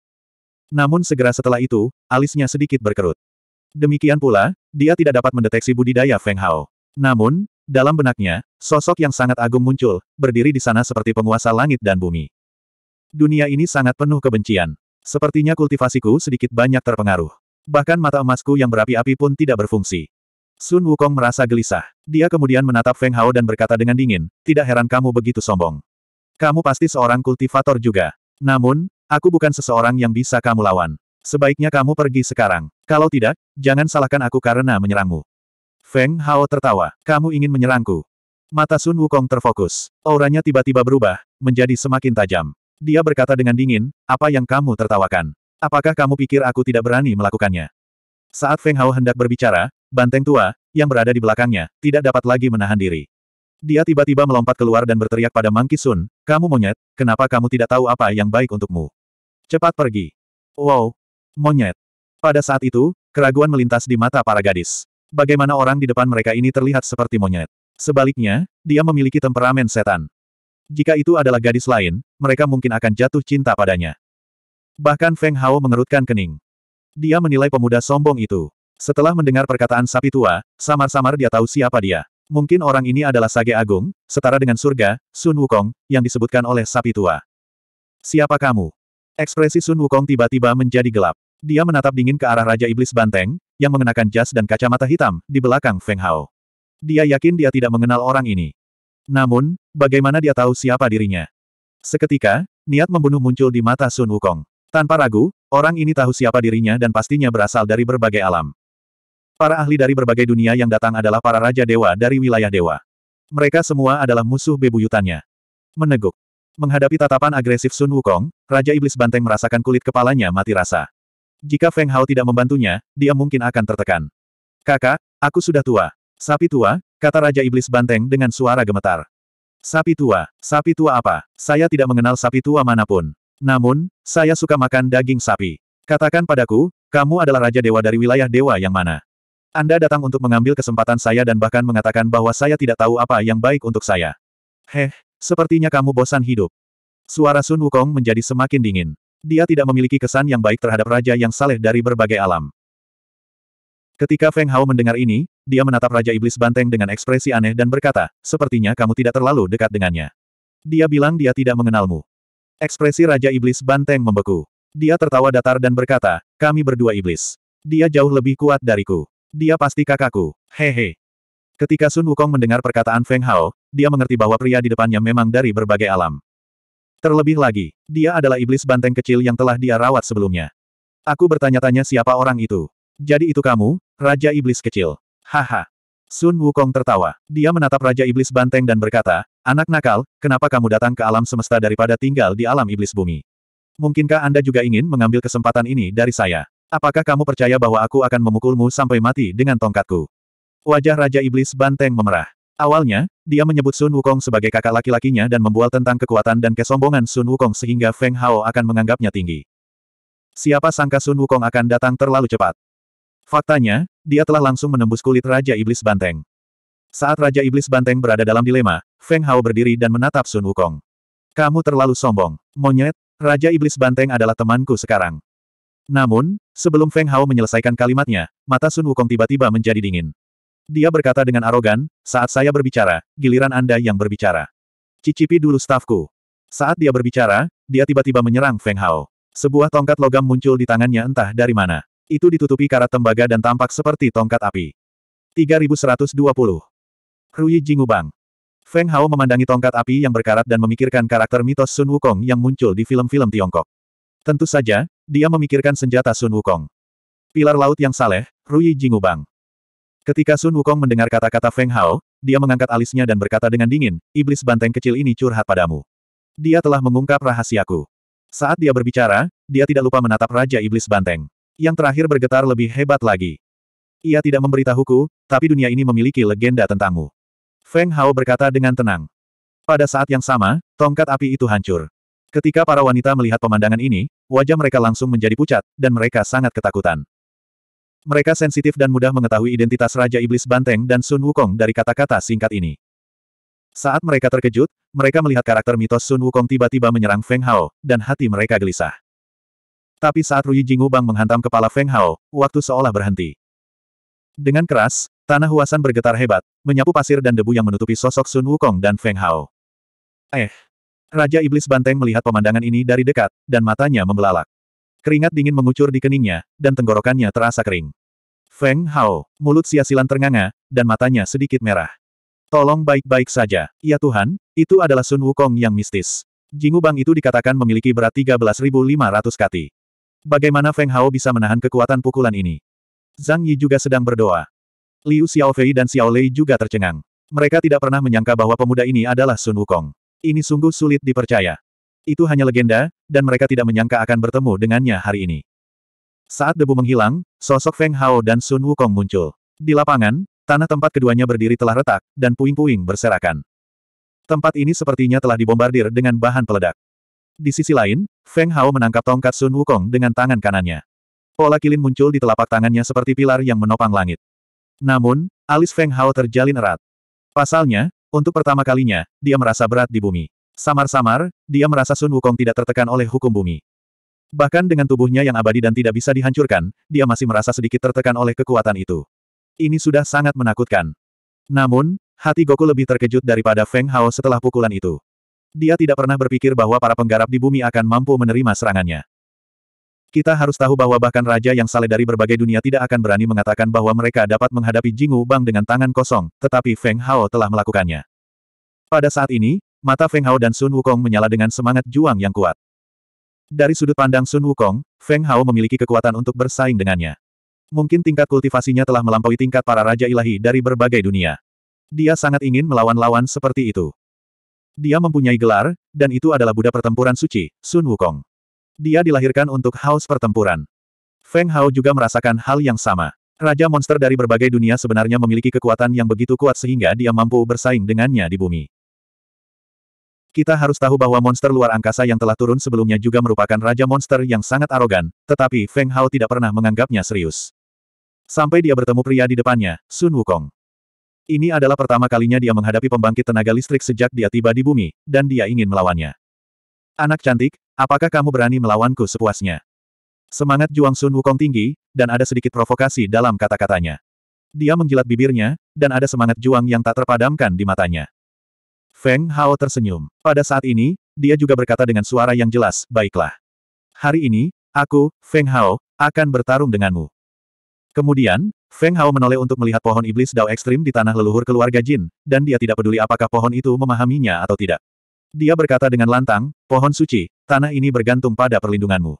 Namun segera setelah itu, alisnya sedikit berkerut. Demikian pula, dia tidak dapat mendeteksi budidaya Feng Hao. Namun, dalam benaknya, sosok yang sangat agung muncul, berdiri di sana seperti penguasa langit dan bumi. Dunia ini sangat penuh kebencian. Sepertinya kultivasiku sedikit banyak terpengaruh. Bahkan mata emasku yang berapi-api pun tidak berfungsi. Sun Wukong merasa gelisah. Dia kemudian menatap Feng Hao dan berkata dengan dingin, tidak heran kamu begitu sombong. Kamu pasti seorang kultivator juga. Namun, aku bukan seseorang yang bisa kamu lawan. Sebaiknya kamu pergi sekarang. Kalau tidak, jangan salahkan aku karena menyerangmu. Feng Hao tertawa. Kamu ingin menyerangku. Mata Sun Wukong terfokus. Auranya tiba-tiba berubah, menjadi semakin tajam. Dia berkata dengan dingin, apa yang kamu tertawakan? Apakah kamu pikir aku tidak berani melakukannya? Saat Feng Hao hendak berbicara, banteng tua, yang berada di belakangnya, tidak dapat lagi menahan diri. Dia tiba-tiba melompat keluar dan berteriak pada Mang Kisun, kamu monyet, kenapa kamu tidak tahu apa yang baik untukmu? Cepat pergi. Wow, monyet. Pada saat itu, keraguan melintas di mata para gadis. Bagaimana orang di depan mereka ini terlihat seperti monyet. Sebaliknya, dia memiliki temperamen setan. Jika itu adalah gadis lain, mereka mungkin akan jatuh cinta padanya. Bahkan Feng Hao mengerutkan kening. Dia menilai pemuda sombong itu. Setelah mendengar perkataan sapi tua, samar-samar dia tahu siapa dia. Mungkin orang ini adalah Sage Agung, setara dengan surga, Sun Wukong, yang disebutkan oleh sapi tua. Siapa kamu? Ekspresi Sun Wukong tiba-tiba menjadi gelap. Dia menatap dingin ke arah Raja Iblis Banteng, yang mengenakan jas dan kacamata hitam, di belakang Feng Hao. Dia yakin dia tidak mengenal orang ini. Namun, bagaimana dia tahu siapa dirinya? Seketika, niat membunuh muncul di mata Sun Wukong. Tanpa ragu, orang ini tahu siapa dirinya dan pastinya berasal dari berbagai alam. Para ahli dari berbagai dunia yang datang adalah para raja dewa dari wilayah dewa. Mereka semua adalah musuh bebuyutannya. Meneguk. Menghadapi tatapan agresif Sun Wukong, Raja Iblis Banteng merasakan kulit kepalanya mati rasa. Jika Feng Hao tidak membantunya, dia mungkin akan tertekan. Kakak, aku sudah tua. Sapi tua, Kata Raja Iblis Banteng dengan suara gemetar. Sapi tua, sapi tua apa? Saya tidak mengenal sapi tua manapun. Namun, saya suka makan daging sapi. Katakan padaku, kamu adalah Raja Dewa dari wilayah Dewa yang mana? Anda datang untuk mengambil kesempatan saya dan bahkan mengatakan bahwa saya tidak tahu apa yang baik untuk saya. Heh, sepertinya kamu bosan hidup. Suara Sun Wukong menjadi semakin dingin. Dia tidak memiliki kesan yang baik terhadap raja yang saleh dari berbagai alam. Ketika Feng Hao mendengar ini, dia menatap Raja Iblis Banteng dengan ekspresi aneh dan berkata, sepertinya kamu tidak terlalu dekat dengannya. Dia bilang dia tidak mengenalmu. Ekspresi Raja Iblis Banteng membeku. Dia tertawa datar dan berkata, kami berdua iblis. Dia jauh lebih kuat dariku. Dia pasti kakakku. Hehe. Ketika Sun Wukong mendengar perkataan Feng Hao, dia mengerti bahwa pria di depannya memang dari berbagai alam. Terlebih lagi, dia adalah iblis banteng kecil yang telah dia rawat sebelumnya. Aku bertanya-tanya siapa orang itu. Jadi itu kamu, Raja Iblis Kecil. Haha. Sun Wukong tertawa. Dia menatap Raja Iblis Banteng dan berkata, Anak nakal, kenapa kamu datang ke alam semesta daripada tinggal di alam iblis bumi? Mungkinkah Anda juga ingin mengambil kesempatan ini dari saya? Apakah kamu percaya bahwa aku akan memukulmu sampai mati dengan tongkatku? Wajah Raja Iblis Banteng memerah. Awalnya, dia menyebut Sun Wukong sebagai kakak laki-lakinya dan membual tentang kekuatan dan kesombongan Sun Wukong sehingga Feng Hao akan menganggapnya tinggi. Siapa sangka Sun Wukong akan datang terlalu cepat. Faktanya, dia telah langsung menembus kulit Raja Iblis Banteng. Saat Raja Iblis Banteng berada dalam dilema, Feng Hao berdiri dan menatap Sun Wukong. Kamu terlalu sombong, monyet, Raja Iblis Banteng adalah temanku sekarang. Namun, sebelum Feng Hao menyelesaikan kalimatnya, mata Sun Wukong tiba-tiba menjadi dingin. Dia berkata dengan arogan, saat saya berbicara, giliran Anda yang berbicara. Cicipi dulu stafku. Saat dia berbicara, dia tiba-tiba menyerang Feng Hao. Sebuah tongkat logam muncul di tangannya entah dari mana. Itu ditutupi karat tembaga dan tampak seperti tongkat api. 3120. Rui Jingubang. Feng Hao memandangi tongkat api yang berkarat dan memikirkan karakter mitos Sun Wukong yang muncul di film-film Tiongkok. Tentu saja, dia memikirkan senjata Sun Wukong. Pilar laut yang saleh, Rui Jingubang. Ketika Sun Wukong mendengar kata-kata Feng Hao, dia mengangkat alisnya dan berkata dengan dingin, iblis banteng kecil ini curhat padamu. Dia telah mengungkap rahasiaku. Saat dia berbicara, dia tidak lupa menatap Raja Iblis Banteng yang terakhir bergetar lebih hebat lagi. Ia tidak memberitahuku, tapi dunia ini memiliki legenda tentangmu. Feng Hao berkata dengan tenang. Pada saat yang sama, tongkat api itu hancur. Ketika para wanita melihat pemandangan ini, wajah mereka langsung menjadi pucat, dan mereka sangat ketakutan. Mereka sensitif dan mudah mengetahui identitas Raja Iblis Banteng dan Sun Wukong dari kata-kata singkat ini. Saat mereka terkejut, mereka melihat karakter mitos Sun Wukong tiba-tiba menyerang Feng Hao, dan hati mereka gelisah. Tapi saat Rui Bang menghantam kepala Feng Hao, waktu seolah berhenti. Dengan keras, tanah huasan bergetar hebat, menyapu pasir dan debu yang menutupi sosok Sun Wukong dan Feng Hao. Eh! Raja Iblis Banteng melihat pemandangan ini dari dekat, dan matanya membelalak. Keringat dingin mengucur di keningnya, dan tenggorokannya terasa kering. Feng Hao, mulut siasilan silan ternganga, dan matanya sedikit merah. Tolong baik-baik saja, ya Tuhan, itu adalah Sun Wukong yang mistis. Bang itu dikatakan memiliki berat 13.500 kati. Bagaimana Feng Hao bisa menahan kekuatan pukulan ini? Zhang Yi juga sedang berdoa. Liu Xiaofei dan Xiao Lei juga tercengang. Mereka tidak pernah menyangka bahwa pemuda ini adalah Sun Wukong. Ini sungguh sulit dipercaya. Itu hanya legenda, dan mereka tidak menyangka akan bertemu dengannya hari ini. Saat debu menghilang, sosok Feng Hao dan Sun Wukong muncul. Di lapangan, tanah tempat keduanya berdiri telah retak, dan puing-puing berserakan. Tempat ini sepertinya telah dibombardir dengan bahan peledak. Di sisi lain, Feng Hao menangkap tongkat Sun Wukong dengan tangan kanannya. Pola kilin muncul di telapak tangannya seperti pilar yang menopang langit. Namun, alis Feng Hao terjalin erat. Pasalnya, untuk pertama kalinya, dia merasa berat di bumi. Samar-samar, dia merasa Sun Wukong tidak tertekan oleh hukum bumi. Bahkan dengan tubuhnya yang abadi dan tidak bisa dihancurkan, dia masih merasa sedikit tertekan oleh kekuatan itu. Ini sudah sangat menakutkan. Namun, hati Goku lebih terkejut daripada Feng Hao setelah pukulan itu. Dia tidak pernah berpikir bahwa para penggarap di bumi akan mampu menerima serangannya. Kita harus tahu bahwa bahkan raja yang saleh dari berbagai dunia tidak akan berani mengatakan bahwa mereka dapat menghadapi Jingu Bang dengan tangan kosong, tetapi Feng Hao telah melakukannya. Pada saat ini, mata Feng Hao dan Sun Wukong menyala dengan semangat juang yang kuat. Dari sudut pandang Sun Wukong, Feng Hao memiliki kekuatan untuk bersaing dengannya. Mungkin tingkat kultivasinya telah melampaui tingkat para raja ilahi dari berbagai dunia. Dia sangat ingin melawan lawan seperti itu. Dia mempunyai gelar, dan itu adalah Buddha pertempuran suci, Sun Wukong. Dia dilahirkan untuk haus pertempuran. Feng Hao juga merasakan hal yang sama. Raja monster dari berbagai dunia sebenarnya memiliki kekuatan yang begitu kuat sehingga dia mampu bersaing dengannya di bumi. Kita harus tahu bahwa monster luar angkasa yang telah turun sebelumnya juga merupakan raja monster yang sangat arogan, tetapi Feng Hao tidak pernah menganggapnya serius. Sampai dia bertemu pria di depannya, Sun Wukong. Ini adalah pertama kalinya dia menghadapi pembangkit tenaga listrik sejak dia tiba di bumi, dan dia ingin melawannya. Anak cantik, apakah kamu berani melawanku sepuasnya? Semangat Juang Sun Wukong tinggi, dan ada sedikit provokasi dalam kata-katanya. Dia menjilat bibirnya, dan ada semangat juang yang tak terpadamkan di matanya. Feng Hao tersenyum. Pada saat ini, dia juga berkata dengan suara yang jelas, baiklah. Hari ini, aku, Feng Hao, akan bertarung denganmu. Kemudian, Feng Hao menoleh untuk melihat pohon iblis Dao ekstrim di tanah leluhur keluarga Jin, dan dia tidak peduli apakah pohon itu memahaminya atau tidak. Dia berkata dengan lantang, pohon suci, tanah ini bergantung pada perlindunganmu.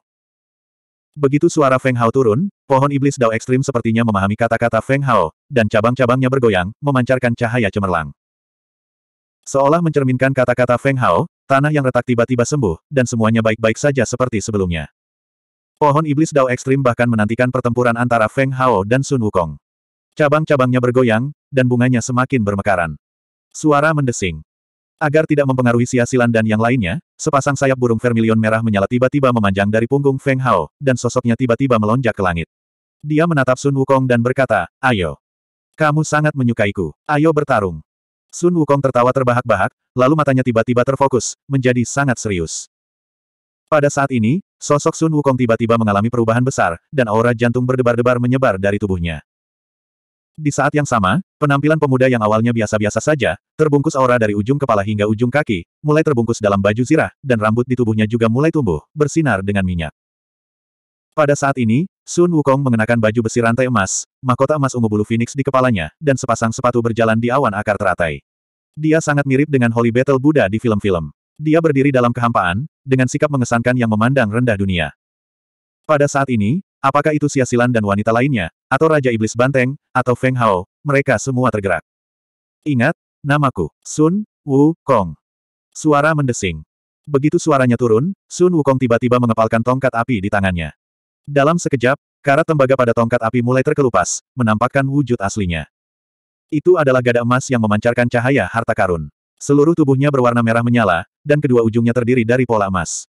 Begitu suara Feng Hao turun, pohon iblis Dao ekstrim sepertinya memahami kata-kata Feng Hao, dan cabang-cabangnya bergoyang, memancarkan cahaya cemerlang. Seolah mencerminkan kata-kata Feng Hao, tanah yang retak tiba-tiba sembuh, dan semuanya baik-baik saja seperti sebelumnya. Pohon iblis Dao ekstrim bahkan menantikan pertempuran antara Feng Hao dan Sun Wukong. Cabang-cabangnya bergoyang, dan bunganya semakin bermekaran. Suara mendesing. Agar tidak mempengaruhi Siasilan dan yang lainnya, sepasang sayap burung vermilion merah menyala tiba-tiba memanjang dari punggung Feng Hao, dan sosoknya tiba-tiba melonjak ke langit. Dia menatap Sun Wukong dan berkata, Ayo. Kamu sangat menyukaiku. Ayo bertarung. Sun Wukong tertawa terbahak-bahak, lalu matanya tiba-tiba terfokus, menjadi sangat serius. Pada saat ini, Sosok Sun Wukong tiba-tiba mengalami perubahan besar, dan aura jantung berdebar-debar menyebar dari tubuhnya. Di saat yang sama, penampilan pemuda yang awalnya biasa-biasa saja, terbungkus aura dari ujung kepala hingga ujung kaki, mulai terbungkus dalam baju zirah, dan rambut di tubuhnya juga mulai tumbuh, bersinar dengan minyak. Pada saat ini, Sun Wukong mengenakan baju besi rantai emas, mahkota emas ungu bulu phoenix di kepalanya, dan sepasang sepatu berjalan di awan akar teratai. Dia sangat mirip dengan Holy Battle Buddha di film-film. Dia berdiri dalam kehampaan, dengan sikap mengesankan yang memandang rendah dunia. Pada saat ini, apakah itu Siasilan dan wanita lainnya, atau Raja Iblis Banteng, atau Feng Hao, mereka semua tergerak. Ingat, namaku, Sun Wu Kong. Suara mendesing. Begitu suaranya turun, Sun Wukong tiba-tiba mengepalkan tongkat api di tangannya. Dalam sekejap, karat tembaga pada tongkat api mulai terkelupas, menampakkan wujud aslinya. Itu adalah gada emas yang memancarkan cahaya harta karun. Seluruh tubuhnya berwarna merah menyala, dan kedua ujungnya terdiri dari pola emas.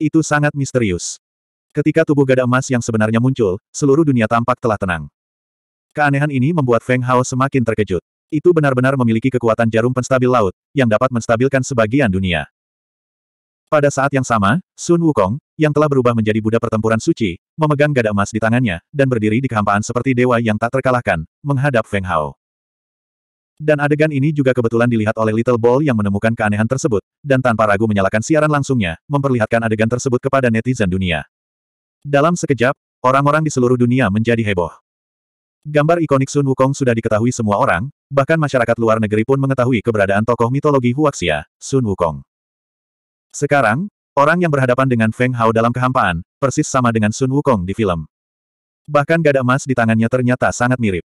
Itu sangat misterius. Ketika tubuh gada emas yang sebenarnya muncul, seluruh dunia tampak telah tenang. Keanehan ini membuat Feng Hao semakin terkejut. Itu benar-benar memiliki kekuatan jarum penstabil laut, yang dapat menstabilkan sebagian dunia. Pada saat yang sama, Sun Wukong, yang telah berubah menjadi Buddha pertempuran suci, memegang gada emas di tangannya, dan berdiri di kehampaan seperti dewa yang tak terkalahkan, menghadap Feng Hao. Dan adegan ini juga kebetulan dilihat oleh Little Ball yang menemukan keanehan tersebut, dan tanpa ragu menyalakan siaran langsungnya, memperlihatkan adegan tersebut kepada netizen dunia. Dalam sekejap, orang-orang di seluruh dunia menjadi heboh. Gambar ikonik Sun Wukong sudah diketahui semua orang, bahkan masyarakat luar negeri pun mengetahui keberadaan tokoh mitologi Huaxia, Sun Wukong. Sekarang, orang yang berhadapan dengan Feng Hao dalam kehampaan, persis sama dengan Sun Wukong di film. Bahkan gada emas di tangannya ternyata sangat mirip.